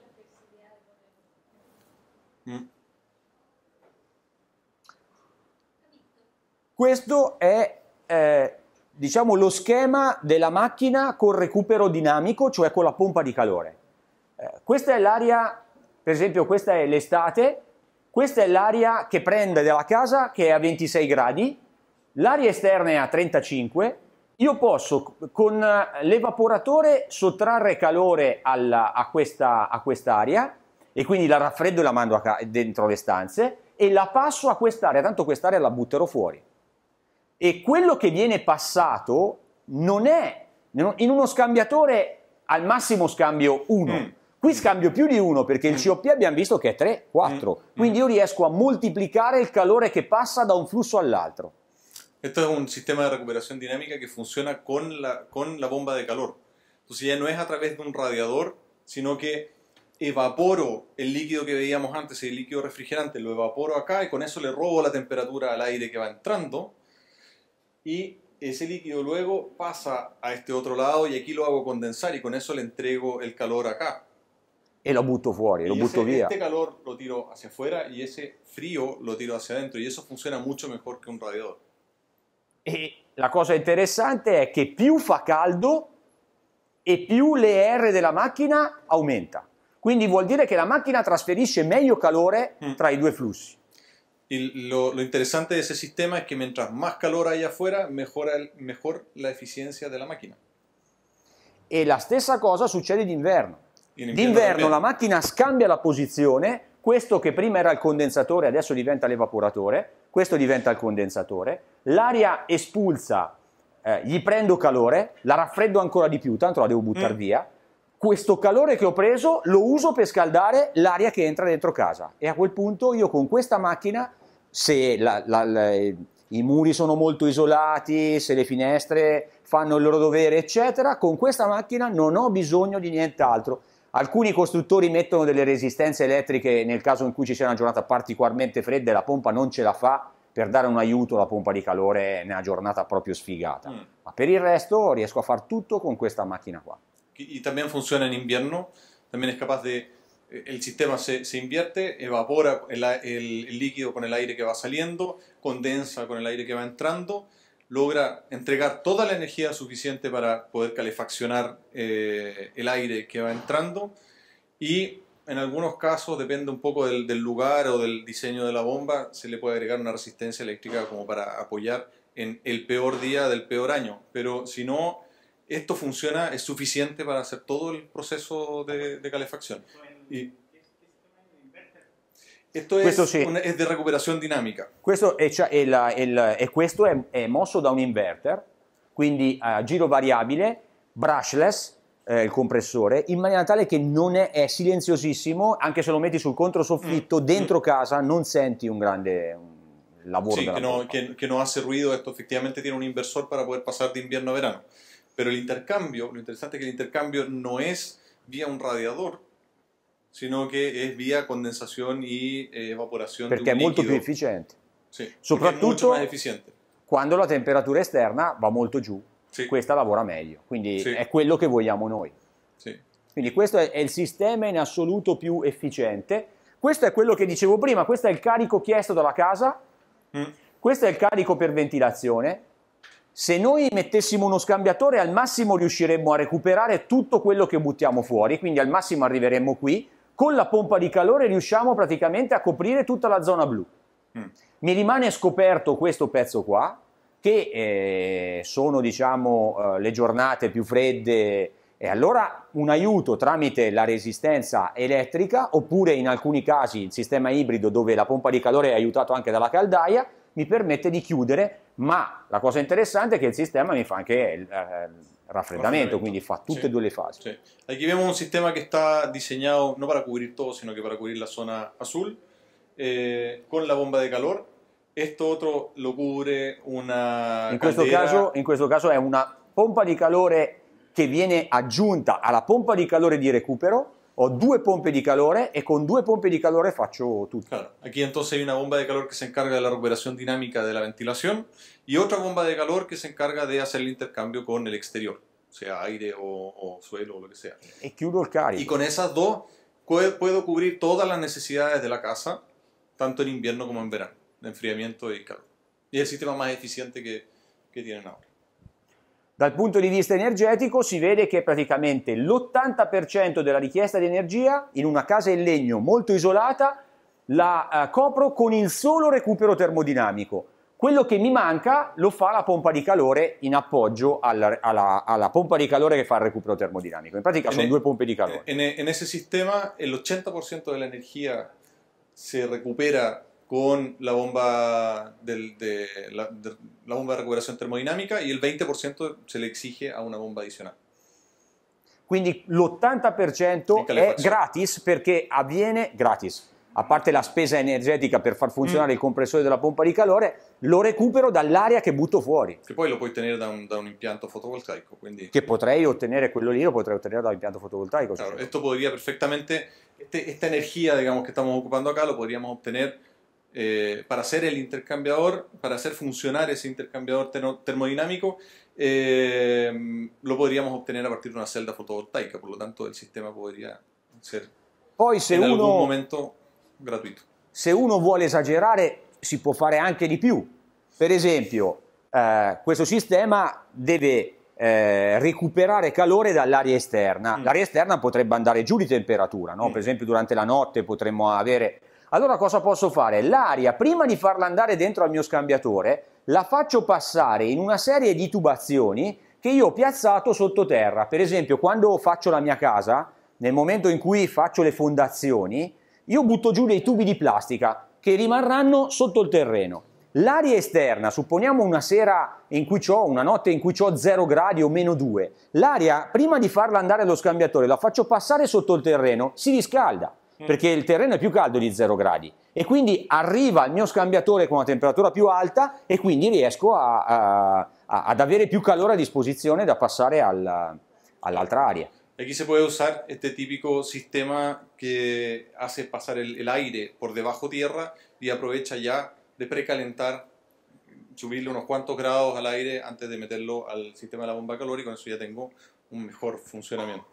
Mm. Questo è eh, diciamo, lo schema della macchina con recupero dinamico, cioè con la pompa di calore. Eh, questa è l'aria, per esempio questa è l'estate, questa è l'aria che prende dalla casa che è a 26 gradi, l'aria esterna è a 35, io posso con l'evaporatore sottrarre calore alla, a, questa, a quest'aria e quindi la raffreddo e la mando a, dentro le stanze e la passo a quest'area, tanto quest'area la butterò fuori e quello che viene passato non è in uno scambiatore al massimo scambio 1. Mm. Qui scambio più di uno perché il COP abbiamo visto che è 3, 4. Mm. Quindi mm. io riesco a moltiplicare il calore che passa da un flusso all'altro. Questo è un sistema di recuperazione dinamica che funziona con la, con la bomba di calore. Quindi ya no es a través de un radiador, sino che evaporo il líquido che veíamos antes, il líquido refrigerante, lo evaporo acá e con eso le robo la temperatura al aire che va entrando y ese líquido luego pasa a este otro lado y aquí lo hago condensar y con eso le entrego el calor acá. Y lo butto fuori, lo butto via. Este calor lo tiro hacia afuera y ese frío lo tiro hacia adentro y eso funciona mucho mejor que un radiador. Y e la cosa interesante es que più fa caldo e più le R della macchina aumenta. Quindi vuol dire che la macchina trasferisce meglio calore mm. tra i due flussi. Y lo, lo, interesante de ese sistema es que mientras más calor hay afuera, mejora el, mejor la efficienza della macchina. E la stessa cosa succede d'inverno. D'inverno la macchina scambia la posizione, questo che prima era il condensatore adesso diventa l'evaporatore, questo diventa il condensatore, l'aria espulsa, eh, gli prendo calore, la raffreddo ancora di più, tanto la devo buttare mm. via, questo calore che ho preso lo uso per scaldare l'aria che entra dentro casa e a quel punto io con questa macchina se la, la, la, i muri sono molto isolati, se le finestre fanno il loro dovere, eccetera, con questa macchina non ho bisogno di nient'altro. Alcuni costruttori mettono delle resistenze elettriche nel caso in cui ci sia una giornata particolarmente fredda e la pompa non ce la fa per dare un aiuto alla pompa di calore nella giornata proprio sfigata. Mm. Ma per il resto riesco a fare tutto con questa macchina qua. Y también funciona en invierno, también è capace di... el sistema se, se invierte, evapora el, el, líquido con el aire que va saliendo, condensa con el aire que va entrando, logra entregar toda la energía suficiente para poder calefaccionar eh, el aire que va entrando y en algunos casos, depende un poco del, del, lugar o del diseño de la bomba, se le puede agregar una resistencia eléctrica como para apoyar en el peor día del peor año. Pero si no, esto funciona, es suficiente para hacer todo el proceso de, de calefacción. Y, esto es, una, es, de recuperación dinámica. Questo è, cioè, è la, e questo è, è, mosso da un inverter, quindi a eh, giro variabile, brushless, eh, il compressore, in maniera tale che non è, silenziosissimo, anche se lo metti sul controsoffitto, mm. dentro mm. casa non senti un grande un lavoro. Sí, che, no, que, que no hace ruido, esto efectivamente tiene un inversor per poter passare de invierno a verano. Pero l'intercambio, lo interessante è che l'intercambio non è via un radiador, sino eh, che è via condensazione e evaporazione. Perché è molto liquido. più efficiente. Sì, Soprattutto efficiente. quando la temperatura esterna va molto giù, sì. questa lavora meglio. Quindi sì. è quello che vogliamo noi. Quindi questo è il sistema in assoluto più efficiente. Questo è quello che dicevo prima, questo è il carico chiesto dalla casa, mm. questo è il carico per ventilazione. Se noi mettessimo uno scambiatore al massimo riusciremmo a recuperare tutto quello che buttiamo fuori, quindi al massimo arriveremmo qui, con la pompa di calore riusciamo praticamente a coprire tutta la zona blu. Mm. Mi rimane scoperto questo pezzo qua, che eh, sono diciamo, eh, le giornate più fredde e allora un aiuto tramite la resistenza elettrica oppure in alcuni casi il sistema ibrido dove la pompa di calore è aiutato anche dalla caldaia mi permette di chiudere, ma la cosa interessante è che il sistema mi fa anche eh, raffreddamento, quindi fa tutte sì, e due le fasi. Sí. Aquí vemos un sistema che está diseñado no para cubrir todo, sino che per cubrir la zona azul eh, con la bomba di calor. Questo altro lo cubre una. In questo, caso, in questo caso è una pompa di calore che viene aggiunta alla pompa di calore di recupero ho due pompe di calore e con due pompe di calore faccio tutto. Claro, aquí entonces hay una bomba de calor que se encarga de la recuperación dinámica de la ventilación y otra bomba de calor que se encarga de hacer el intercambio con el exterior, sea aire o, suelo o lo que sea. E y con esas dos puedo cubrir todas las necesidades de la casa, tanto en invierno como en verano, de enfriamiento y calor. Y es el sistema más eficiente que, que tienen ahora. Dal punto di vista energetico si vede che praticamente l'80% della richiesta di energia in una casa in legno molto isolata la eh, copro con il solo recupero termodinamico. Quello che mi manca lo fa la pompa di calore in appoggio alla, alla, alla pompa di calore che fa il recupero termodinamico. In pratica sono en, due pompe di calore. En, en ese sistema, el 80% de la energía recupera con la bomba, de, la, bomba de recuperación termodinámica y el 20% se le exige a una bomba adicional. Quindi l'80% è gratis perché avviene gratis, a parte la spesa energetica per far funzionare el mm. il compressore della bomba di calore, lo recupero dall'aria que butto fuori. Che poi lo puoi ottenere da un, da impianto fotovoltaico. Quindi... Che potrei ottenere quello lì, lo potrei ottenere da un impianto fotovoltaico. Claro, esto podría perfectamente, este, esta energía digamos, que estamos ocupando acá lo podríamos obtener eh, para hacer el intercambiador, para hacer funcionar ese intercambiador termodinámico, eh, lo podríamos obtener a partir de una celda fotovoltaica, por lo tanto el sistema podría ser Poi, se in uno, algún momento gratuito. Se uno vuole esagerare si può fare anche di più, per esempio eh, questo sistema deve eh, recuperare calore dall'aria esterna, mm. l'aria esterna potrebbe andare giù di temperatura, no? mm. per esempio durante la notte potremmo avere allora cosa posso fare? L'aria, prima di farla andare dentro al mio scambiatore, la faccio passare in una serie di tubazioni che io ho piazzato sottoterra. Per esempio, quando faccio la mia casa, nel momento in cui faccio le fondazioni, io butto giù dei tubi di plastica che rimarranno sotto il terreno. L'aria esterna, supponiamo una sera in cui ho, una notte in cui ho 0 gradi o meno 2, l'aria prima di farla andare allo scambiatore la faccio passare sotto il terreno, si riscalda. Mm. perché il terreno è più caldo di 0 gradi e quindi arriva il mio scambiatore con una temperatura più alta e quindi riesco a, a, a, ad avere più calore a disposizione da passare al, all'altra E qui si può usare questo típico sistema che hace passare el, el aire por debajo terra e aprovecha già di precalentare subirle unos cuantos grados al aire antes de meterlo al sistema de la bomba calórica, con eso ya tengo un mejor funcionamiento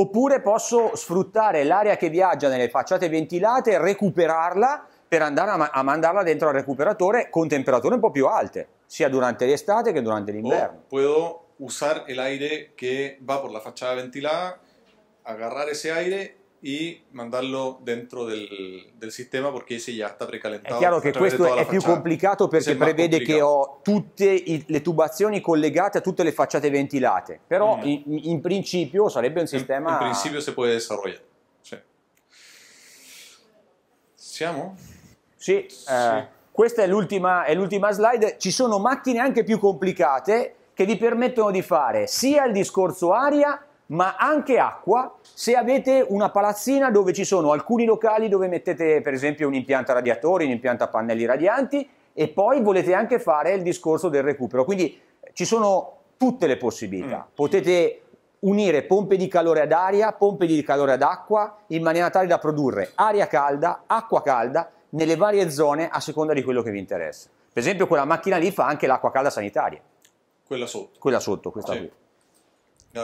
oppure posso sfruttare l'aria che viaggia nelle facciate ventilate, recuperarla per andare a, ma- a mandarla dentro al recuperatore con temperature un po' più alte, sia durante l'estate che durante l'inverno. O puedo usar el aire va per la facciata ventilata, agarrare ese aire y mandarlo dentro del, del, sistema porque ese ya está precalentado. È chiaro che questo è più complicato perché prevede complicato. che ho tutte i, le tubazioni collegate a tutte le facciate ventilate, però mm. in, principio sarebbe un sistema... In, principio se può desarrollare. Sì. Siamo? Sì, eh, sì. Eh, questa è l'ultima slide. Ci sono macchine anche più complicate che vi permettono di fare sia il discorso aria ma anche acqua se avete una palazzina dove ci sono alcuni locali dove mettete per esempio un impianto a radiatori, un impianto a pannelli radianti e poi volete anche fare il discorso del recupero. Quindi eh, ci sono tutte le possibilità. Mm. Potete unire pompe di calore ad aria, pompe di calore ad acqua in maniera tale da produrre aria calda, acqua calda nelle varie zone a seconda di quello che vi interessa. Per esempio quella macchina lì fa anche l'acqua calda sanitaria. Quella sotto. Quella sotto, questa sì. qui.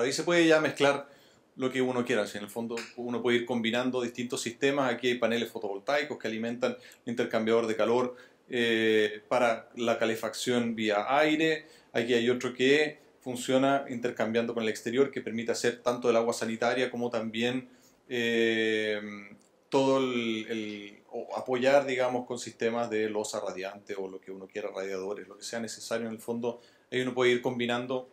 ahí se puede ya mezclar lo que uno quiera. Si en el fondo uno puede ir combinando distintos sistemas. Aquí hay paneles fotovoltaicos que alimentan el intercambiador de calor eh, para la calefacción vía aire. Aquí hay otro que funciona intercambiando con el exterior que permite hacer tanto el agua sanitaria como también eh, todo el, apoyar, digamos, con sistemas de losa radiante o lo que uno quiera, radiadores, lo que sea necesario en el fondo. Ahí uno puede ir combinando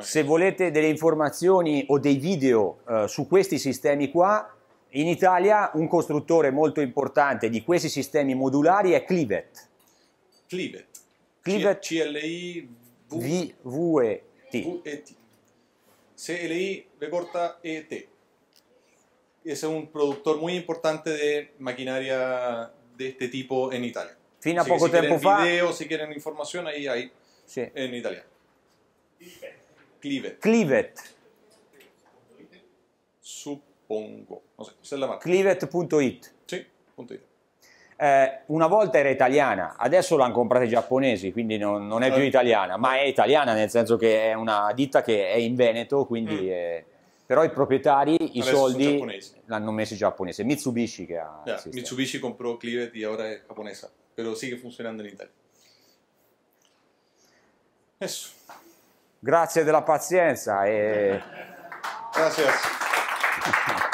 Se volete delle informazioni o dei video eh, su questi sistemi qua, in Italia un costruttore molto importante di questi sistemi modulari è Clivet. Clivet. Clivet. C-L-I-V-E-T. CLI recorta ET. Es un productor muy importante de maquinaria de este tipo en Italia. Fino a poco que si tiempo quieren fa. video, si quieren información, ahí hay sí. en Italia. Clivet. Clivet. Suppongo. Clivet.it. Sì, punto it. Eh, una volta era italiana, adesso l'hanno comprata i giapponesi, quindi non, non è più eh. italiana, ma è italiana nel senso che è una ditta che è in Veneto, quindi... Mm. È... Però i proprietari i adesso soldi l'hanno messo in giapponesi, Mitsubishi che ha... Yeah, Mitsubishi comprò Clivet e ora è giapponese, però sigue funzionando in Italia. Eso. Grazie della pazienza. E... Grazie.